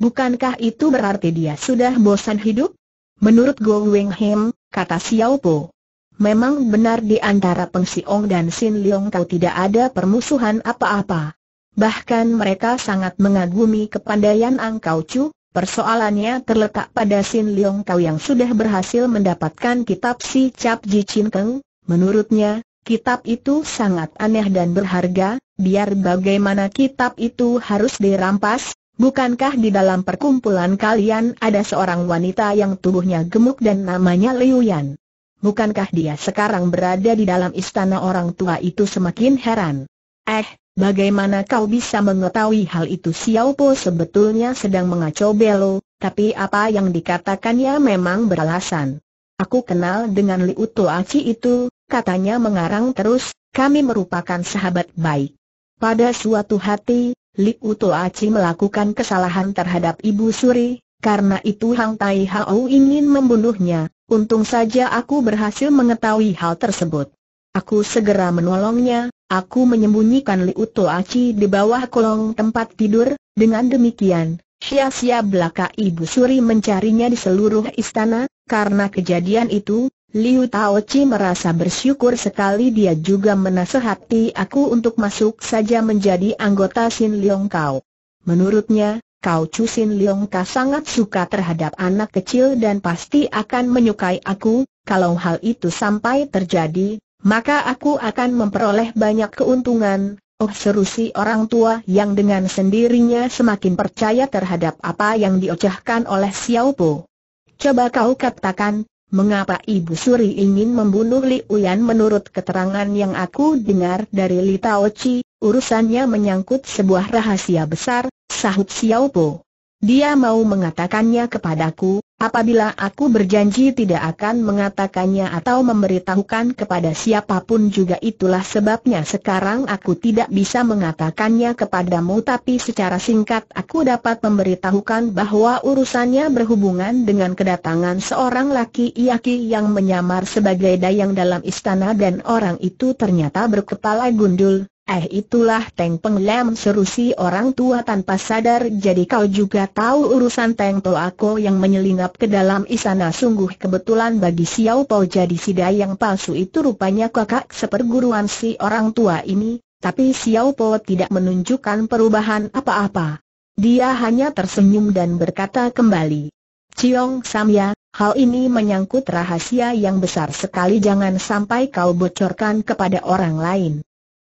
Bukankah itu berarti dia sudah bosan hidup? Menurut Go Weng Him, kata Xiao Po. Memang benar di antara Peng Siong dan Sin Leong kau tidak ada permusuhan apa-apa. Bahkan mereka sangat mengagumi kepandaian Ang Kau Chu, persoalannya terletak pada Sin Leong Kau yang sudah berhasil mendapatkan kitab Si Cap Ji Chin Keng. Menurutnya, kitab itu sangat aneh dan berharga, biar bagaimana kitab itu harus dirampas, Bukankah di dalam perkumpulan kalian ada seorang wanita yang tubuhnya gemuk dan namanya Liu Yan? Bukankah dia sekarang berada di dalam istana orang tua itu semakin heran? Eh, bagaimana kau bisa mengetahui hal itu? Xiao Po sebetulnya sedang mengacau Belo, tapi apa yang dikatakannya memang beralasan. Aku kenal dengan Liu Toaci itu, katanya mengarang terus, kami merupakan sahabat baik. Pada suatu hati, Liu Aci melakukan kesalahan terhadap Ibu Suri, karena itu Hang Tai Hao ingin membunuhnya, untung saja aku berhasil mengetahui hal tersebut. Aku segera menolongnya, aku menyembunyikan Liu Aci di bawah kolong tempat tidur, dengan demikian, sia-sia belaka Ibu Suri mencarinya di seluruh istana, karena kejadian itu, Liu Tao Chi merasa bersyukur sekali dia juga menasehati aku untuk masuk saja menjadi anggota Sin Leong Kau. Menurutnya, Kau Chu Sin Leong Kau sangat suka terhadap anak kecil dan pasti akan menyukai aku, kalau hal itu sampai terjadi, maka aku akan memperoleh banyak keuntungan. Oh seru si orang tua yang dengan sendirinya semakin percaya terhadap apa yang diocahkan oleh Xiao Po. Coba kau katakan, Mengapa Ibu Suri ingin membunuh Li Uyan menurut keterangan yang aku dengar dari Li Tao Chi, urusannya menyangkut sebuah rahasia besar, sahut Xiao Po. Dia mau mengatakannya kepadaku, Apabila aku berjanji tidak akan mengatakannya atau memberitahukan kepada siapapun juga itulah sebabnya sekarang aku tidak bisa mengatakannya kepadamu tapi secara singkat aku dapat memberitahukan bahwa urusannya berhubungan dengan kedatangan seorang laki laki yang menyamar sebagai dayang dalam istana dan orang itu ternyata berkepala gundul, Eh itulah Teng Peng Lam seru si orang tua tanpa sadar jadi kau juga tahu urusan Teng To Ako yang menyelinap ke dalam istana sungguh kebetulan bagi Xiao Pao jadi si dayang palsu itu rupanya kakak seperguruan si orang tua ini, tapi Xiao Pao tidak menunjukkan perubahan apa-apa. Dia hanya tersenyum dan berkata kembali, Ciong Samya, hal ini menyangkut rahasia yang besar sekali jangan sampai kau bocorkan kepada orang lain.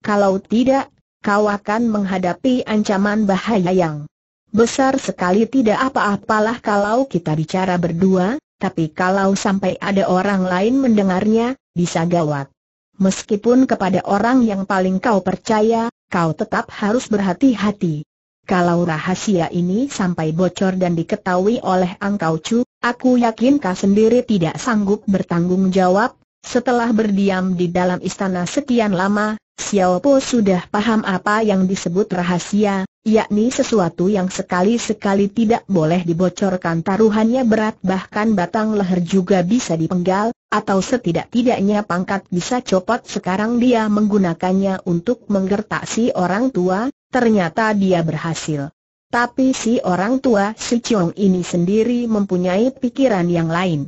Kalau tidak, kau akan menghadapi ancaman bahaya yang besar sekali tidak apa-apalah kalau kita bicara berdua, tapi kalau sampai ada orang lain mendengarnya, bisa gawat. Meskipun kepada orang yang paling kau percaya, kau tetap harus berhati-hati. Kalau rahasia ini sampai bocor dan diketahui oleh Angkau Chu, aku yakin kau sendiri tidak sanggup bertanggung jawab, setelah berdiam di dalam istana sekian lama, Xiao Po sudah paham apa yang disebut rahasia, yakni sesuatu yang sekali-sekali tidak boleh dibocorkan taruhannya berat bahkan batang leher juga bisa dipenggal, atau setidak-tidaknya pangkat bisa copot sekarang dia menggunakannya untuk menggertak si orang tua, ternyata dia berhasil. Tapi si orang tua si Chong ini sendiri mempunyai pikiran yang lain.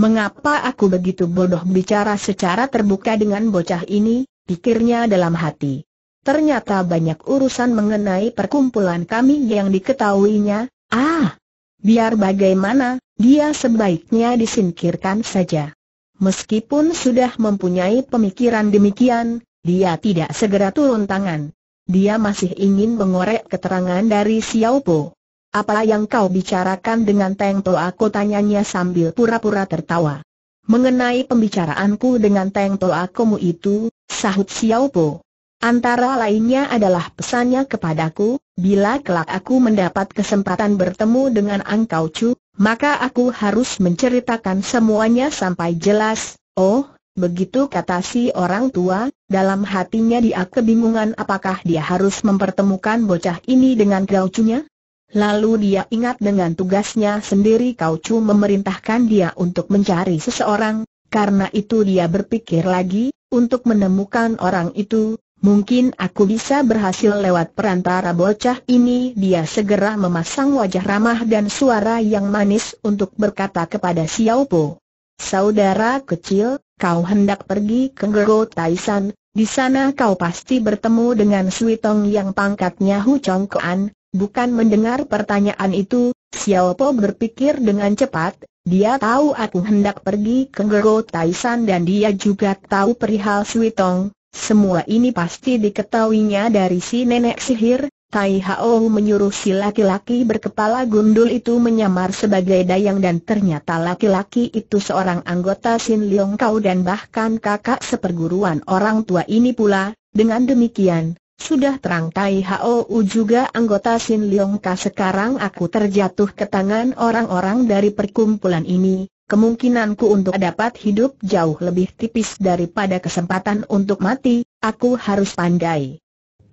Mengapa aku begitu bodoh bicara secara terbuka dengan bocah ini, pikirnya dalam hati. Ternyata banyak urusan mengenai perkumpulan kami yang diketahuinya, ah! Biar bagaimana, dia sebaiknya disingkirkan saja. Meskipun sudah mempunyai pemikiran demikian, dia tidak segera turun tangan. Dia masih ingin mengorek keterangan dari Xiao Po. Apa yang kau bicarakan dengan Teng Toa? Aku tanyanya sambil pura-pura tertawa. Mengenai pembicaraanku dengan Teng Toa kamu itu, sahut Xiao Po. Antara lainnya adalah pesannya kepadaku, bila kelak aku mendapat kesempatan bertemu dengan Angkau Chu, maka aku harus menceritakan semuanya sampai jelas. Oh, begitu kata si orang tua, dalam hatinya dia kebingungan apakah dia harus mempertemukan bocah ini dengan Chu-nya? Lalu dia ingat dengan tugasnya sendiri Kau Chu memerintahkan dia untuk mencari seseorang, karena itu dia berpikir lagi, untuk menemukan orang itu, mungkin aku bisa berhasil lewat perantara bocah ini Dia segera memasang wajah ramah dan suara yang manis untuk berkata kepada Xiao Po Saudara kecil, kau hendak pergi ke Gero Taisan, di sana kau pasti bertemu dengan Sui Tong yang pangkatnya Hu Chong Kuan. Bukan mendengar pertanyaan itu, Xiao Po berpikir dengan cepat, dia tahu aku hendak pergi ke Gero Taisan dan dia juga tahu perihal Sui Tong. Semua ini pasti diketahuinya dari si nenek sihir, Tai Hao menyuruh si laki-laki berkepala gundul itu menyamar sebagai dayang dan ternyata laki-laki itu seorang anggota Sin Leong Kau dan bahkan kakak seperguruan orang tua ini pula, dengan demikian sudah terang Tai Hou juga anggota Sin Leong Ka sekarang aku terjatuh ke tangan orang-orang dari perkumpulan ini, kemungkinanku untuk dapat hidup jauh lebih tipis daripada kesempatan untuk mati, aku harus pandai.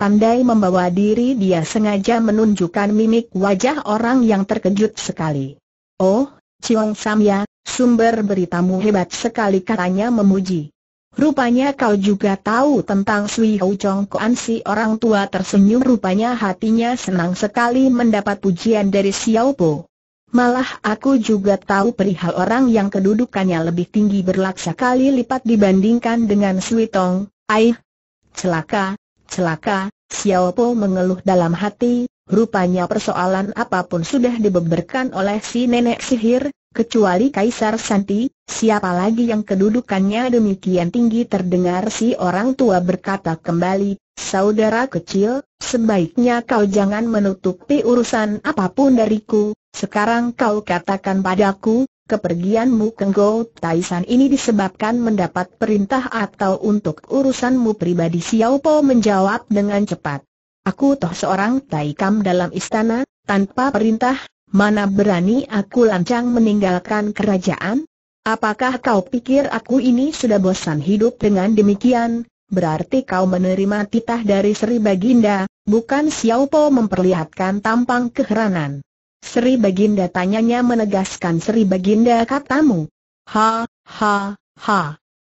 Pandai membawa diri dia sengaja menunjukkan mimik wajah orang yang terkejut sekali. Oh, Chiong Samya, sumber beritamu hebat sekali katanya memuji. Rupanya kau juga tahu tentang Sui Hou Chong Kuan si orang tua tersenyum rupanya hatinya senang sekali mendapat pujian dari Xiao Po. Malah aku juga tahu perihal orang yang kedudukannya lebih tinggi berlaksa kali lipat dibandingkan dengan Sui Tong, aih. Celaka, celaka, Xiao Po mengeluh dalam hati, rupanya persoalan apapun sudah dibeberkan oleh si nenek sihir, Kecuali Kaisar Santi, siapa lagi yang kedudukannya demikian tinggi terdengar si orang tua berkata kembali, Saudara kecil, sebaiknya kau jangan menutupi urusan apapun dariku, sekarang kau katakan padaku, kepergianmu ke Go Taisan ini disebabkan mendapat perintah atau untuk urusanmu pribadi Xiao Po menjawab dengan cepat. Aku toh seorang taikam dalam istana, tanpa perintah, Mana berani aku lancang meninggalkan kerajaan? Apakah kau pikir aku ini sudah bosan hidup dengan demikian? Berarti kau menerima titah dari Sri Baginda, bukan Xiao Po memperlihatkan tampang keheranan. Sri Baginda tanyanya menegaskan Sri Baginda katamu. Ha, ha, ha.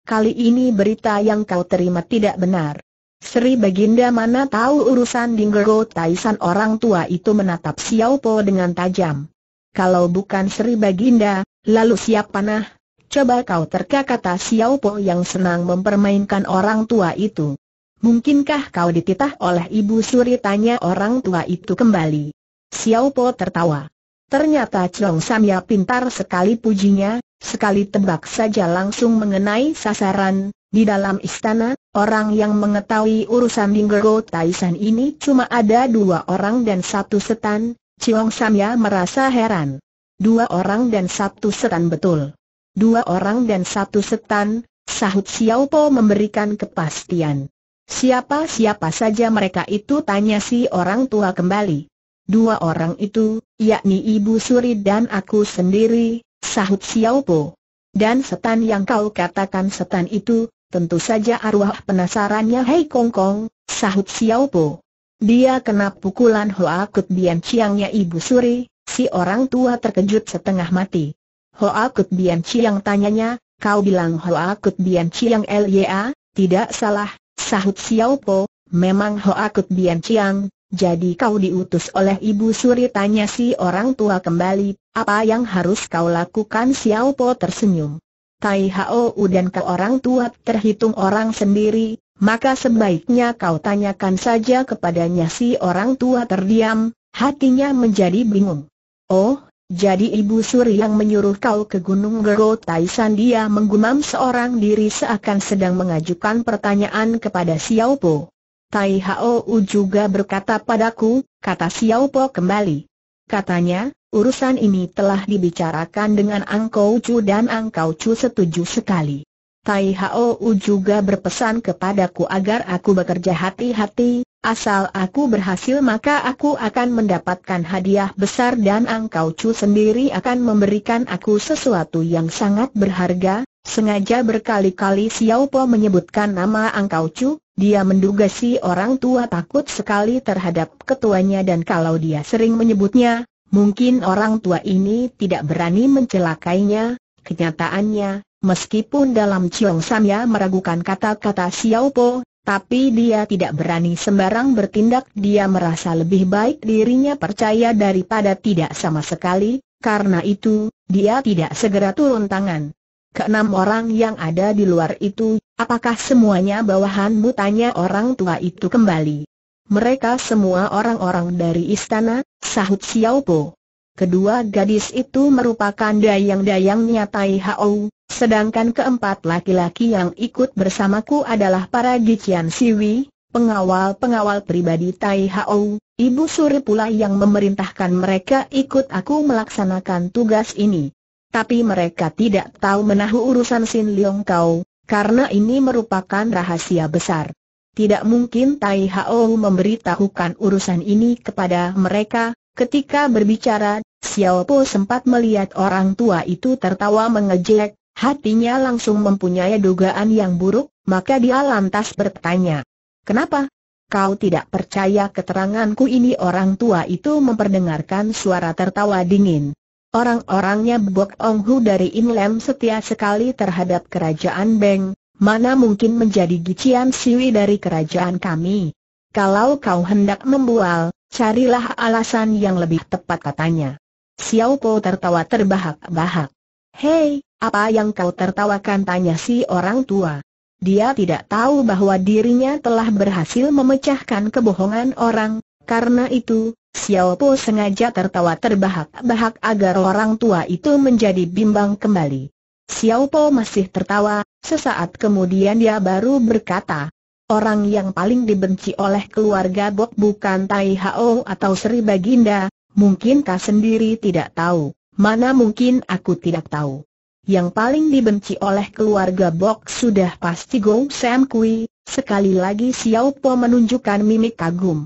Kali ini berita yang kau terima tidak benar. Sri Baginda mana tahu urusan Dinggero Taisan orang tua itu menatap Xiao Po dengan tajam. Kalau bukan Sri Baginda, lalu siapa nah? Coba kau terka kata Xiao Po yang senang mempermainkan orang tua itu. Mungkinkah kau dititah oleh ibu suri tanya orang tua itu kembali. Xiao Po tertawa. Ternyata Chong Samya pintar sekali pujinya, Sekali tebak saja langsung mengenai sasaran, di dalam istana, orang yang mengetahui urusan Dinggo Taisan ini cuma ada dua orang dan satu setan, Chiong Samya merasa heran. Dua orang dan satu setan betul. Dua orang dan satu setan, sahut Xiao Po memberikan kepastian. Siapa-siapa saja mereka itu tanya si orang tua kembali. Dua orang itu, yakni Ibu Suri dan aku sendiri, sahut Xiao Po. Dan setan yang kau katakan setan itu, tentu saja arwah penasarannya Hei Kong Kong, sahut Po. Dia kena pukulan Hoa Kut Bian Chiangnya Ibu Suri, si orang tua terkejut setengah mati. Hoa Kut Bian Chiang tanyanya, kau bilang Hoa Kut Bian Chiang LYA, tidak salah, sahut Xiao Po. memang Hoa Kut Bian Chiang, jadi kau diutus oleh ibu suri tanya si orang tua kembali, apa yang harus kau lakukan Xiao Po tersenyum. Tai Hao dan ke orang tua terhitung orang sendiri, maka sebaiknya kau tanyakan saja kepadanya si orang tua terdiam, hatinya menjadi bingung. Oh, jadi ibu suri yang menyuruh kau ke Gunung Gero Taisan dia menggumam seorang diri seakan sedang mengajukan pertanyaan kepada Xiao Po. Tai Hao juga berkata padaku, kata Xiao Po kembali. Katanya, urusan ini telah dibicarakan dengan Angkau Chu dan Angkau Chu setuju sekali. Tai Hao juga berpesan kepadaku agar aku bekerja hati-hati, asal aku berhasil maka aku akan mendapatkan hadiah besar dan Angkau Chu sendiri akan memberikan aku sesuatu yang sangat berharga, Sengaja berkali-kali Xiao Po menyebutkan nama Angkau Chu, dia menduga si orang tua takut sekali terhadap ketuanya dan kalau dia sering menyebutnya, mungkin orang tua ini tidak berani mencelakainya. Kenyataannya, meskipun dalam Chiong Samya meragukan kata-kata Xiao Po, tapi dia tidak berani sembarang bertindak dia merasa lebih baik dirinya percaya daripada tidak sama sekali, karena itu, dia tidak segera turun tangan. Keenam orang yang ada di luar itu, apakah semuanya bawahanmu tanya orang tua itu kembali. Mereka semua orang-orang dari istana, sahut Xiao Xiaopo. Kedua gadis itu merupakan dayang dayang nyatai Hao, sedangkan keempat laki-laki yang ikut bersamaku adalah para Gician Siwi, pengawal-pengawal pribadi Tai Hao, ibu suri pula yang memerintahkan mereka ikut aku melaksanakan tugas ini tapi mereka tidak tahu menahu urusan Sin Leong Kau, karena ini merupakan rahasia besar. Tidak mungkin Tai Hao memberitahukan urusan ini kepada mereka, ketika berbicara, Xiao Po sempat melihat orang tua itu tertawa mengejek, hatinya langsung mempunyai dugaan yang buruk, maka dia lantas bertanya, Kenapa? Kau tidak percaya keteranganku ini orang tua itu memperdengarkan suara tertawa dingin. Orang-orangnya Bok Ong Hu dari Inlem setia sekali terhadap kerajaan Beng, mana mungkin menjadi gician siwi dari kerajaan kami. Kalau kau hendak membual, carilah alasan yang lebih tepat katanya. Xiao Po tertawa terbahak-bahak. Hei, apa yang kau tertawakan tanya si orang tua. Dia tidak tahu bahwa dirinya telah berhasil memecahkan kebohongan orang, karena itu, Xiao Po sengaja tertawa terbahak-bahak agar orang tua itu menjadi bimbang kembali. Xiao Po masih tertawa, sesaat kemudian dia baru berkata, Orang yang paling dibenci oleh keluarga Bok bukan Tai Hao atau Sri Baginda, mungkin kau sendiri tidak tahu, mana mungkin aku tidak tahu. Yang paling dibenci oleh keluarga Bok sudah pasti Go Sam Kui, sekali lagi Xiao Po menunjukkan mimik kagum.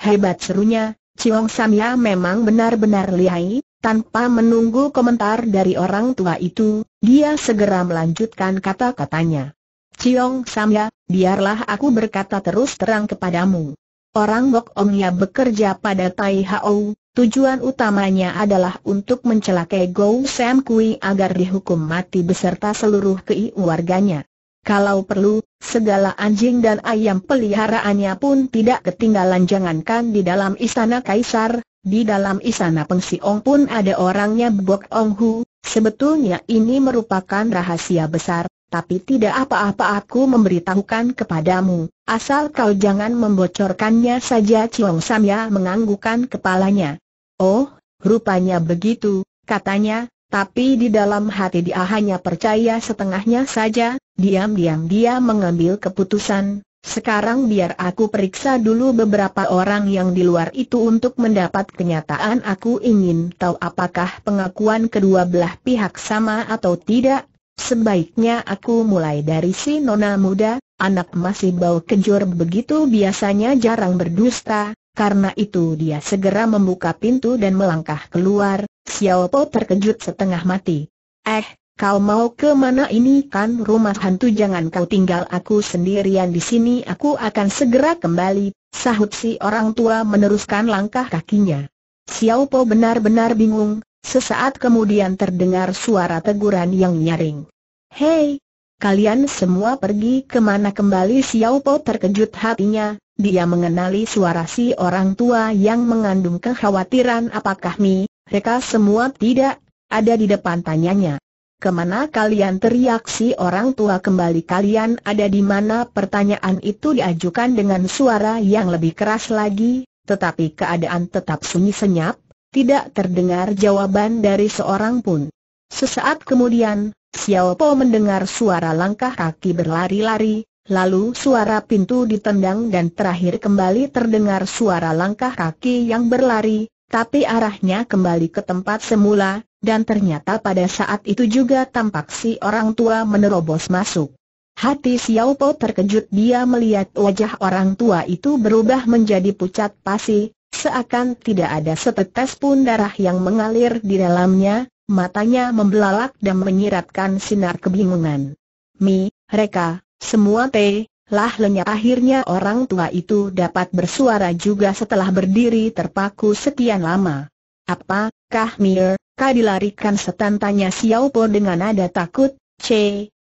Hebat serunya, Ciong Samia memang benar-benar lihai, tanpa menunggu komentar dari orang tua itu, dia segera melanjutkan kata-katanya. Ciong Samia, biarlah aku berkata terus terang kepadamu. Orang Bok Omnya bekerja pada Tai Hao, tujuan utamanya adalah untuk mencelakai Gou Sam Kui agar dihukum mati beserta seluruh kei warganya. Kalau perlu, segala anjing dan ayam peliharaannya pun tidak ketinggalan jangankan di dalam istana kaisar, di dalam istana pengsiong pun ada orangnya Bok Ong Hu, sebetulnya ini merupakan rahasia besar, tapi tidak apa-apa aku memberitahukan kepadamu, asal kau jangan membocorkannya saja Chiong Samya menganggukan kepalanya. Oh, rupanya begitu, katanya, tapi di dalam hati dia hanya percaya setengahnya saja, diam-diam dia mengambil keputusan, sekarang biar aku periksa dulu beberapa orang yang di luar itu untuk mendapat kenyataan aku ingin tahu apakah pengakuan kedua belah pihak sama atau tidak. Sebaiknya aku mulai dari si nona muda, anak masih bau kejur begitu biasanya jarang berdusta, karena itu dia segera membuka pintu dan melangkah keluar, Xiao Po terkejut setengah mati. Eh, kau mau ke mana ini kan rumah hantu jangan kau tinggal aku sendirian di sini aku akan segera kembali, sahut si orang tua meneruskan langkah kakinya. Xiao Po benar-benar bingung, sesaat kemudian terdengar suara teguran yang nyaring. Hei, kalian semua pergi kemana kembali Xiao Po terkejut hatinya, dia mengenali suara si orang tua yang mengandung kekhawatiran apakah Mi mereka semua tidak ada di depan tanyanya. Kemana kalian teriak si orang tua kembali kalian ada di mana pertanyaan itu diajukan dengan suara yang lebih keras lagi, tetapi keadaan tetap sunyi senyap, tidak terdengar jawaban dari seorang pun. Sesaat kemudian, Xiao Po mendengar suara langkah kaki berlari-lari, lalu suara pintu ditendang dan terakhir kembali terdengar suara langkah kaki yang berlari, tapi arahnya kembali ke tempat semula, dan ternyata pada saat itu juga tampak si orang tua menerobos masuk. Hati Xiao Po terkejut dia melihat wajah orang tua itu berubah menjadi pucat pasi, seakan tidak ada setetes pun darah yang mengalir di dalamnya, matanya membelalak dan menyiratkan sinar kebingungan. Mi, Reka, semua teh, lah lenyap akhirnya orang tua itu dapat bersuara juga setelah berdiri terpaku sekian lama. Apa, Kah Mir, Kah dilarikan setan tanya Xiao Po dengan nada takut, C,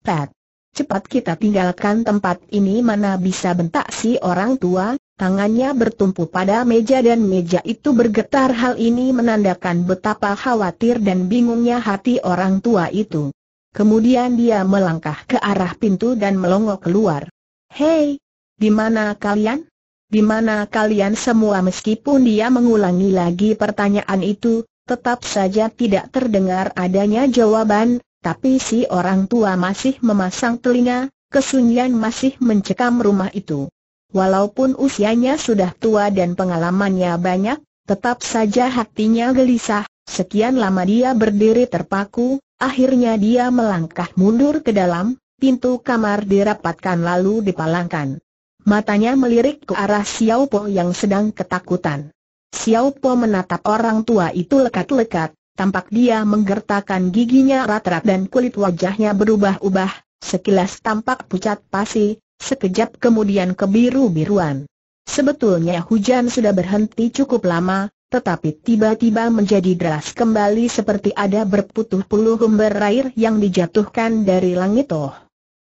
Pat. Cepat kita tinggalkan tempat ini mana bisa bentak si orang tua, tangannya bertumpu pada meja dan meja itu bergetar hal ini menandakan betapa khawatir dan bingungnya hati orang tua itu. Kemudian dia melangkah ke arah pintu dan melongo keluar. Hei, di mana kalian? Di mana kalian semua meskipun dia mengulangi lagi pertanyaan itu, tetap saja tidak terdengar adanya jawaban, tapi si orang tua masih memasang telinga, kesunyian masih mencekam rumah itu. Walaupun usianya sudah tua dan pengalamannya banyak, tetap saja hatinya gelisah, sekian lama dia berdiri terpaku, akhirnya dia melangkah mundur ke dalam, Pintu kamar dirapatkan lalu dipalangkan. Matanya melirik ke arah Xiao Po yang sedang ketakutan. Xiao Po menatap orang tua itu lekat-lekat, tampak dia menggertakkan giginya rat-rat dan kulit wajahnya berubah-ubah, sekilas tampak pucat pasi, sekejap kemudian kebiru-biruan. Sebetulnya hujan sudah berhenti cukup lama, tetapi tiba-tiba menjadi deras kembali seperti ada berputuh puluh ember air yang dijatuhkan dari langit oh.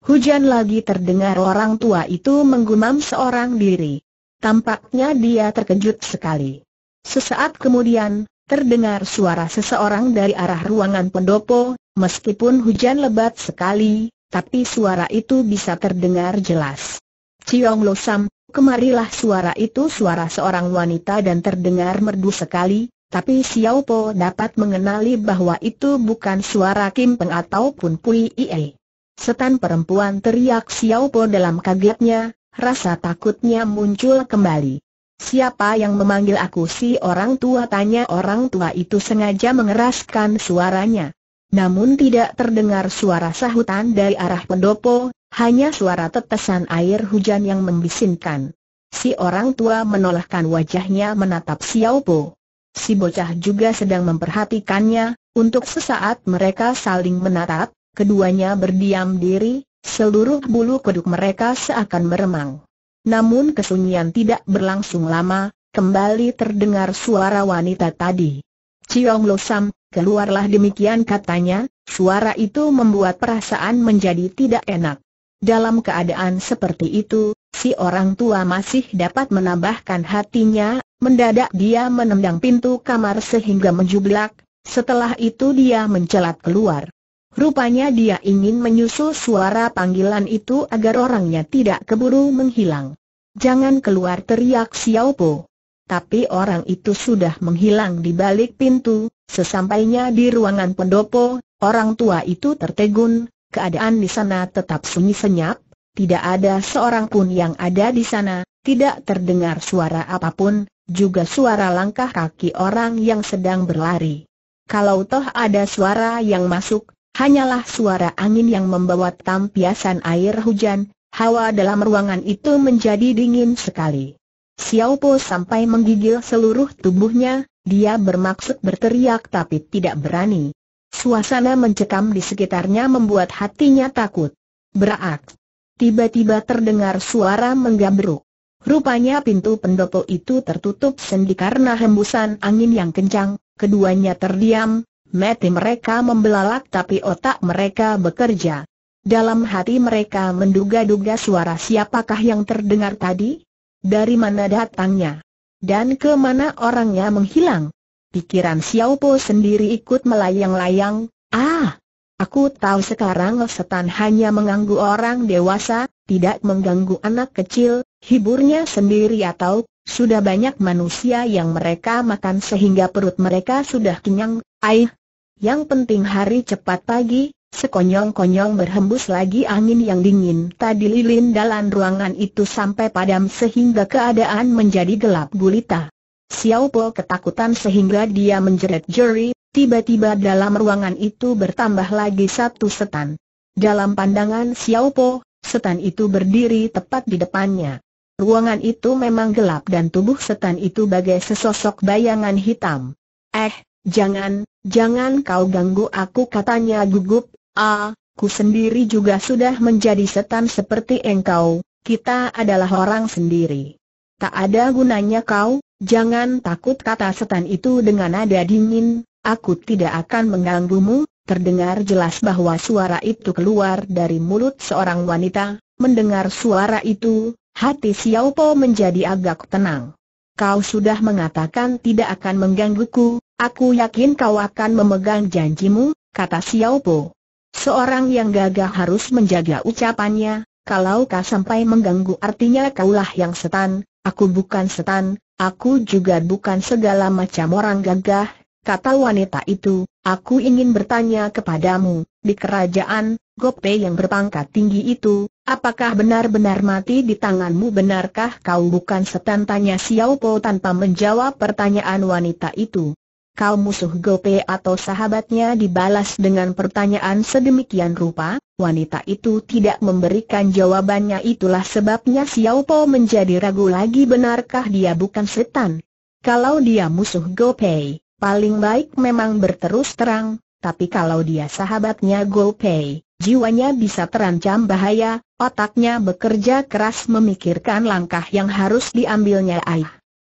Hujan lagi terdengar orang tua itu menggumam seorang diri. Tampaknya dia terkejut sekali. Sesaat kemudian, terdengar suara seseorang dari arah ruangan pendopo, meskipun hujan lebat sekali, tapi suara itu bisa terdengar jelas. Ciong losam, kemarilah suara itu suara seorang wanita dan terdengar merdu sekali, tapi Xiao Po dapat mengenali bahwa itu bukan suara Kim Peng ataupun Pui Ie. Setan perempuan teriak Xiaopo dalam kagetnya, rasa takutnya muncul kembali. Siapa yang memanggil aku si orang tua tanya orang tua itu sengaja mengeraskan suaranya. Namun tidak terdengar suara sahutan dari arah pendopo, hanya suara tetesan air hujan yang membisinkan. Si orang tua menolakkan wajahnya menatap Xiaopo. Si bocah juga sedang memperhatikannya, untuk sesaat mereka saling menatap, Keduanya berdiam diri, seluruh bulu kuduk mereka seakan meremang. Namun kesunyian tidak berlangsung lama, kembali terdengar suara wanita tadi. Ciong losam, keluarlah demikian katanya, suara itu membuat perasaan menjadi tidak enak. Dalam keadaan seperti itu, si orang tua masih dapat menambahkan hatinya, mendadak dia menendang pintu kamar sehingga menjublak, setelah itu dia mencelat keluar. Rupanya dia ingin menyusul suara panggilan itu agar orangnya tidak keburu menghilang. Jangan keluar teriak Xiao Po. Tapi orang itu sudah menghilang di balik pintu, sesampainya di ruangan pendopo, orang tua itu tertegun, keadaan di sana tetap sunyi senyap, tidak ada seorang pun yang ada di sana, tidak terdengar suara apapun, juga suara langkah kaki orang yang sedang berlari. Kalau toh ada suara yang masuk, hanyalah suara angin yang membawa tampiasan air hujan, hawa dalam ruangan itu menjadi dingin sekali. Xiao Po sampai menggigil seluruh tubuhnya, dia bermaksud berteriak tapi tidak berani. Suasana mencekam di sekitarnya membuat hatinya takut. Berak. Tiba-tiba terdengar suara menggabruk. Rupanya pintu pendopo itu tertutup sendi karena hembusan angin yang kencang, keduanya terdiam, Mati mereka membelalak tapi otak mereka bekerja. Dalam hati mereka menduga-duga suara siapakah yang terdengar tadi? Dari mana datangnya? Dan ke mana orangnya menghilang? Pikiran Xiao Po sendiri ikut melayang-layang, ah! Aku tahu sekarang setan hanya mengganggu orang dewasa, tidak mengganggu anak kecil, hiburnya sendiri atau sudah banyak manusia yang mereka makan sehingga perut mereka sudah kenyang, aih. Yang penting hari cepat pagi, sekonyong-konyong berhembus lagi angin yang dingin tadi lilin dalam ruangan itu sampai padam sehingga keadaan menjadi gelap gulita. Xiao Po ketakutan sehingga dia menjerit jeri, tiba-tiba dalam ruangan itu bertambah lagi satu setan. Dalam pandangan Xiao Po, setan itu berdiri tepat di depannya. Ruangan itu memang gelap dan tubuh setan itu bagai sesosok bayangan hitam. Eh, jangan, jangan kau ganggu aku katanya gugup, ah, ku sendiri juga sudah menjadi setan seperti engkau, kita adalah orang sendiri. Tak ada gunanya kau, jangan takut kata setan itu dengan nada dingin, aku tidak akan mengganggumu, terdengar jelas bahwa suara itu keluar dari mulut seorang wanita, mendengar suara itu, Hati Xiao Po menjadi agak tenang. Kau sudah mengatakan tidak akan menggangguku, aku yakin kau akan memegang janjimu, kata Xiao Po. Seorang yang gagah harus menjaga ucapannya, kalau kau sampai mengganggu artinya kaulah yang setan, aku bukan setan, aku juga bukan segala macam orang gagah, kata wanita itu, aku ingin bertanya kepadamu, di kerajaan, Gope yang berpangkat tinggi itu, Apakah benar-benar mati di tanganmu benarkah kau bukan setan tanya Xiao Po tanpa menjawab pertanyaan wanita itu. Kau musuh Gope atau sahabatnya dibalas dengan pertanyaan sedemikian rupa, wanita itu tidak memberikan jawabannya itulah sebabnya Xiao Po menjadi ragu lagi benarkah dia bukan setan. Kalau dia musuh Gope, paling baik memang berterus terang, tapi kalau dia sahabatnya Gope, jiwanya bisa terancam bahaya, otaknya bekerja keras memikirkan langkah yang harus diambilnya Ay.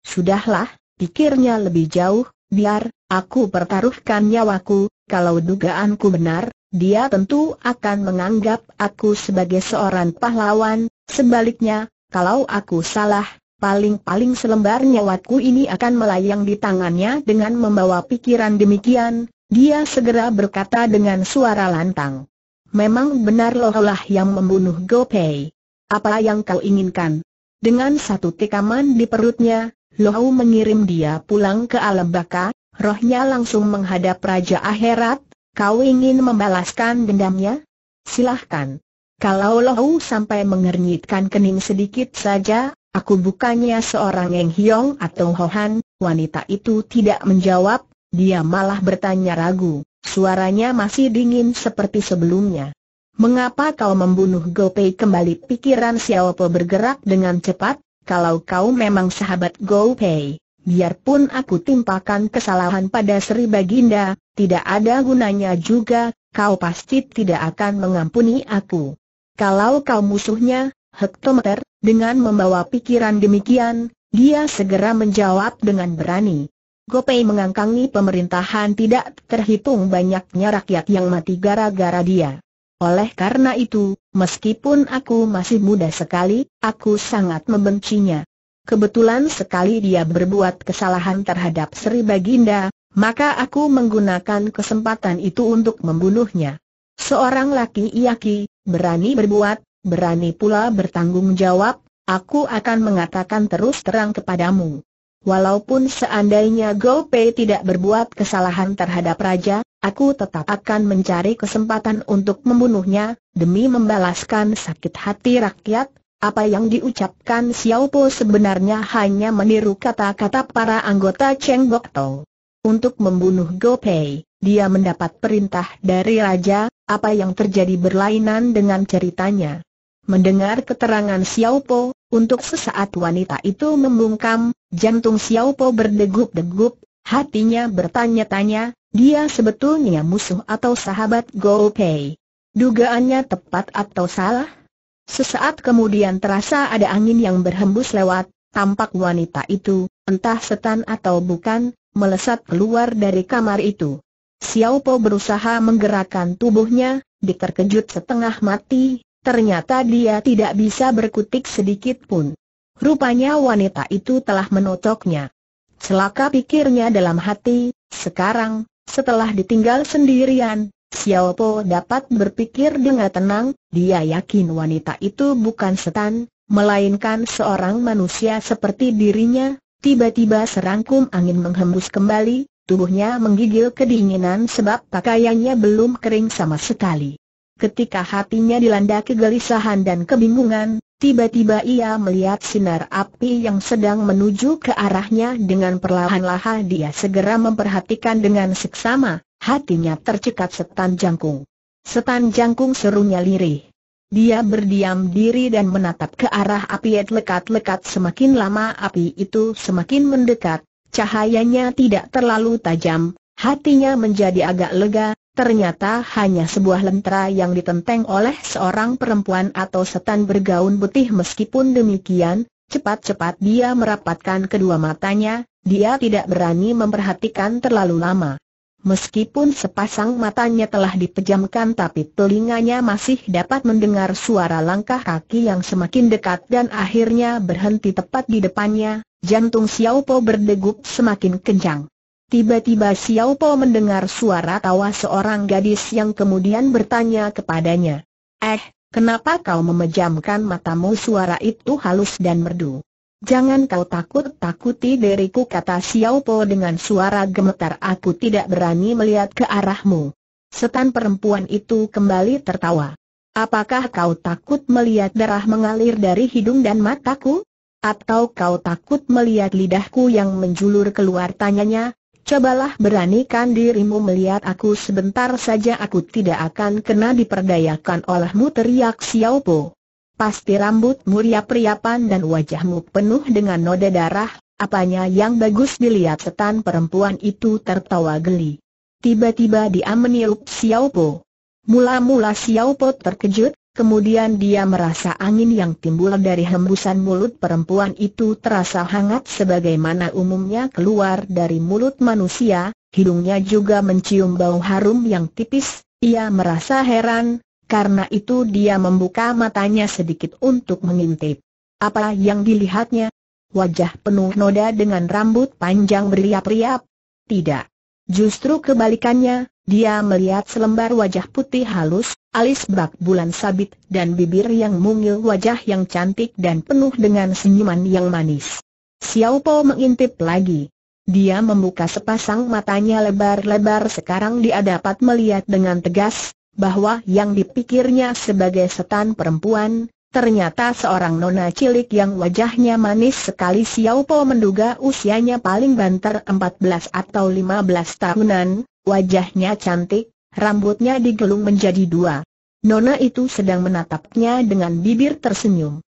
Sudahlah, pikirnya lebih jauh, biar, aku pertaruhkan nyawaku, kalau dugaanku benar, dia tentu akan menganggap aku sebagai seorang pahlawan, sebaliknya, kalau aku salah, paling-paling selembar nyawaku ini akan melayang di tangannya dengan membawa pikiran demikian, dia segera berkata dengan suara lantang. Memang benar loh lah yang membunuh Gopei. Apa yang kau inginkan? Dengan satu tikaman di perutnya, Lohau mengirim dia pulang ke alam baka, rohnya langsung menghadap Raja Akhirat, kau ingin membalaskan dendamnya? Silahkan. Kalau Lohau sampai mengernyitkan kening sedikit saja, aku bukannya seorang Eng Hiong atau Hohan, wanita itu tidak menjawab, dia malah bertanya ragu. Suaranya masih dingin seperti sebelumnya. Mengapa kau membunuh Gopay kembali pikiran Xiao Po bergerak dengan cepat, kalau kau memang sahabat Gopay, biarpun aku timpakan kesalahan pada Sri Baginda, tidak ada gunanya juga, kau pasti tidak akan mengampuni aku. Kalau kau musuhnya, hektometer, dengan membawa pikiran demikian, dia segera menjawab dengan berani. Gopei mengangkangi pemerintahan tidak terhitung banyaknya rakyat yang mati gara-gara dia. Oleh karena itu, meskipun aku masih muda sekali, aku sangat membencinya. Kebetulan sekali dia berbuat kesalahan terhadap Sri Baginda, maka aku menggunakan kesempatan itu untuk membunuhnya. Seorang laki laki berani berbuat, berani pula bertanggung jawab, aku akan mengatakan terus terang kepadamu. Walaupun seandainya Go Pei tidak berbuat kesalahan terhadap raja, aku tetap akan mencari kesempatan untuk membunuhnya, demi membalaskan sakit hati rakyat, apa yang diucapkan Xiao Po sebenarnya hanya meniru kata-kata para anggota Cheng Bok Tong. Untuk membunuh Go Pei, dia mendapat perintah dari raja, apa yang terjadi berlainan dengan ceritanya. Mendengar keterangan Xiao Po, untuk sesaat wanita itu membungkam, jantung Xiao Po berdegup-degup, hatinya bertanya-tanya, dia sebetulnya musuh atau sahabat Gou Pei. Dugaannya tepat atau salah? Sesaat kemudian terasa ada angin yang berhembus lewat, tampak wanita itu, entah setan atau bukan, melesat keluar dari kamar itu. Xiao Po berusaha menggerakkan tubuhnya, diterkejut setengah mati, ternyata dia tidak bisa berkutik sedikit pun. Rupanya wanita itu telah menotoknya. Celaka pikirnya dalam hati, sekarang, setelah ditinggal sendirian, Xiao Po dapat berpikir dengan tenang, dia yakin wanita itu bukan setan, melainkan seorang manusia seperti dirinya, tiba-tiba serangkum angin menghembus kembali, tubuhnya menggigil kedinginan sebab pakaiannya belum kering sama sekali. Ketika hatinya dilanda kegelisahan dan kebingungan, tiba-tiba ia melihat sinar api yang sedang menuju ke arahnya dengan perlahan-lahan dia segera memperhatikan dengan seksama, hatinya tercekat setan jangkung. Setan jangkung serunya lirih. Dia berdiam diri dan menatap ke arah api lekat-lekat semakin lama api itu semakin mendekat, cahayanya tidak terlalu tajam, hatinya menjadi agak lega, ternyata hanya sebuah lentera yang ditenteng oleh seorang perempuan atau setan bergaun putih meskipun demikian, cepat-cepat dia merapatkan kedua matanya, dia tidak berani memperhatikan terlalu lama. Meskipun sepasang matanya telah dipejamkan tapi telinganya masih dapat mendengar suara langkah kaki yang semakin dekat dan akhirnya berhenti tepat di depannya, jantung Xiao Po berdegup semakin kencang. Tiba-tiba Xiao Po mendengar suara tawa seorang gadis yang kemudian bertanya kepadanya. Eh, kenapa kau memejamkan matamu suara itu halus dan merdu? Jangan kau takut-takuti diriku kata Xiao Po dengan suara gemetar aku tidak berani melihat ke arahmu. Setan perempuan itu kembali tertawa. Apakah kau takut melihat darah mengalir dari hidung dan mataku? Atau kau takut melihat lidahku yang menjulur keluar tanyanya, cobalah beranikan dirimu melihat aku sebentar saja aku tidak akan kena diperdayakan olehmu teriak Xiao Po. Pasti rambut, muria priapan dan wajahmu penuh dengan noda darah, apanya yang bagus dilihat setan perempuan itu tertawa geli. Tiba-tiba dia meniup Xiao Po. Mula-mula Xiao Po terkejut, Kemudian dia merasa angin yang timbul dari hembusan mulut perempuan itu terasa hangat sebagaimana umumnya keluar dari mulut manusia, hidungnya juga mencium bau harum yang tipis, ia merasa heran, karena itu dia membuka matanya sedikit untuk mengintip. Apa yang dilihatnya? Wajah penuh noda dengan rambut panjang berliap-liap? Tidak. Justru kebalikannya, dia melihat selembar wajah putih halus, alis bak bulan sabit dan bibir yang mungil wajah yang cantik dan penuh dengan senyuman yang manis. Xiao Po mengintip lagi. Dia membuka sepasang matanya lebar-lebar sekarang dia dapat melihat dengan tegas, bahwa yang dipikirnya sebagai setan perempuan, ternyata seorang nona cilik yang wajahnya manis sekali Xiao Po menduga usianya paling banter 14 atau 15 tahunan, Wajahnya cantik, rambutnya digelung menjadi dua. Nona itu sedang menatapnya dengan bibir tersenyum.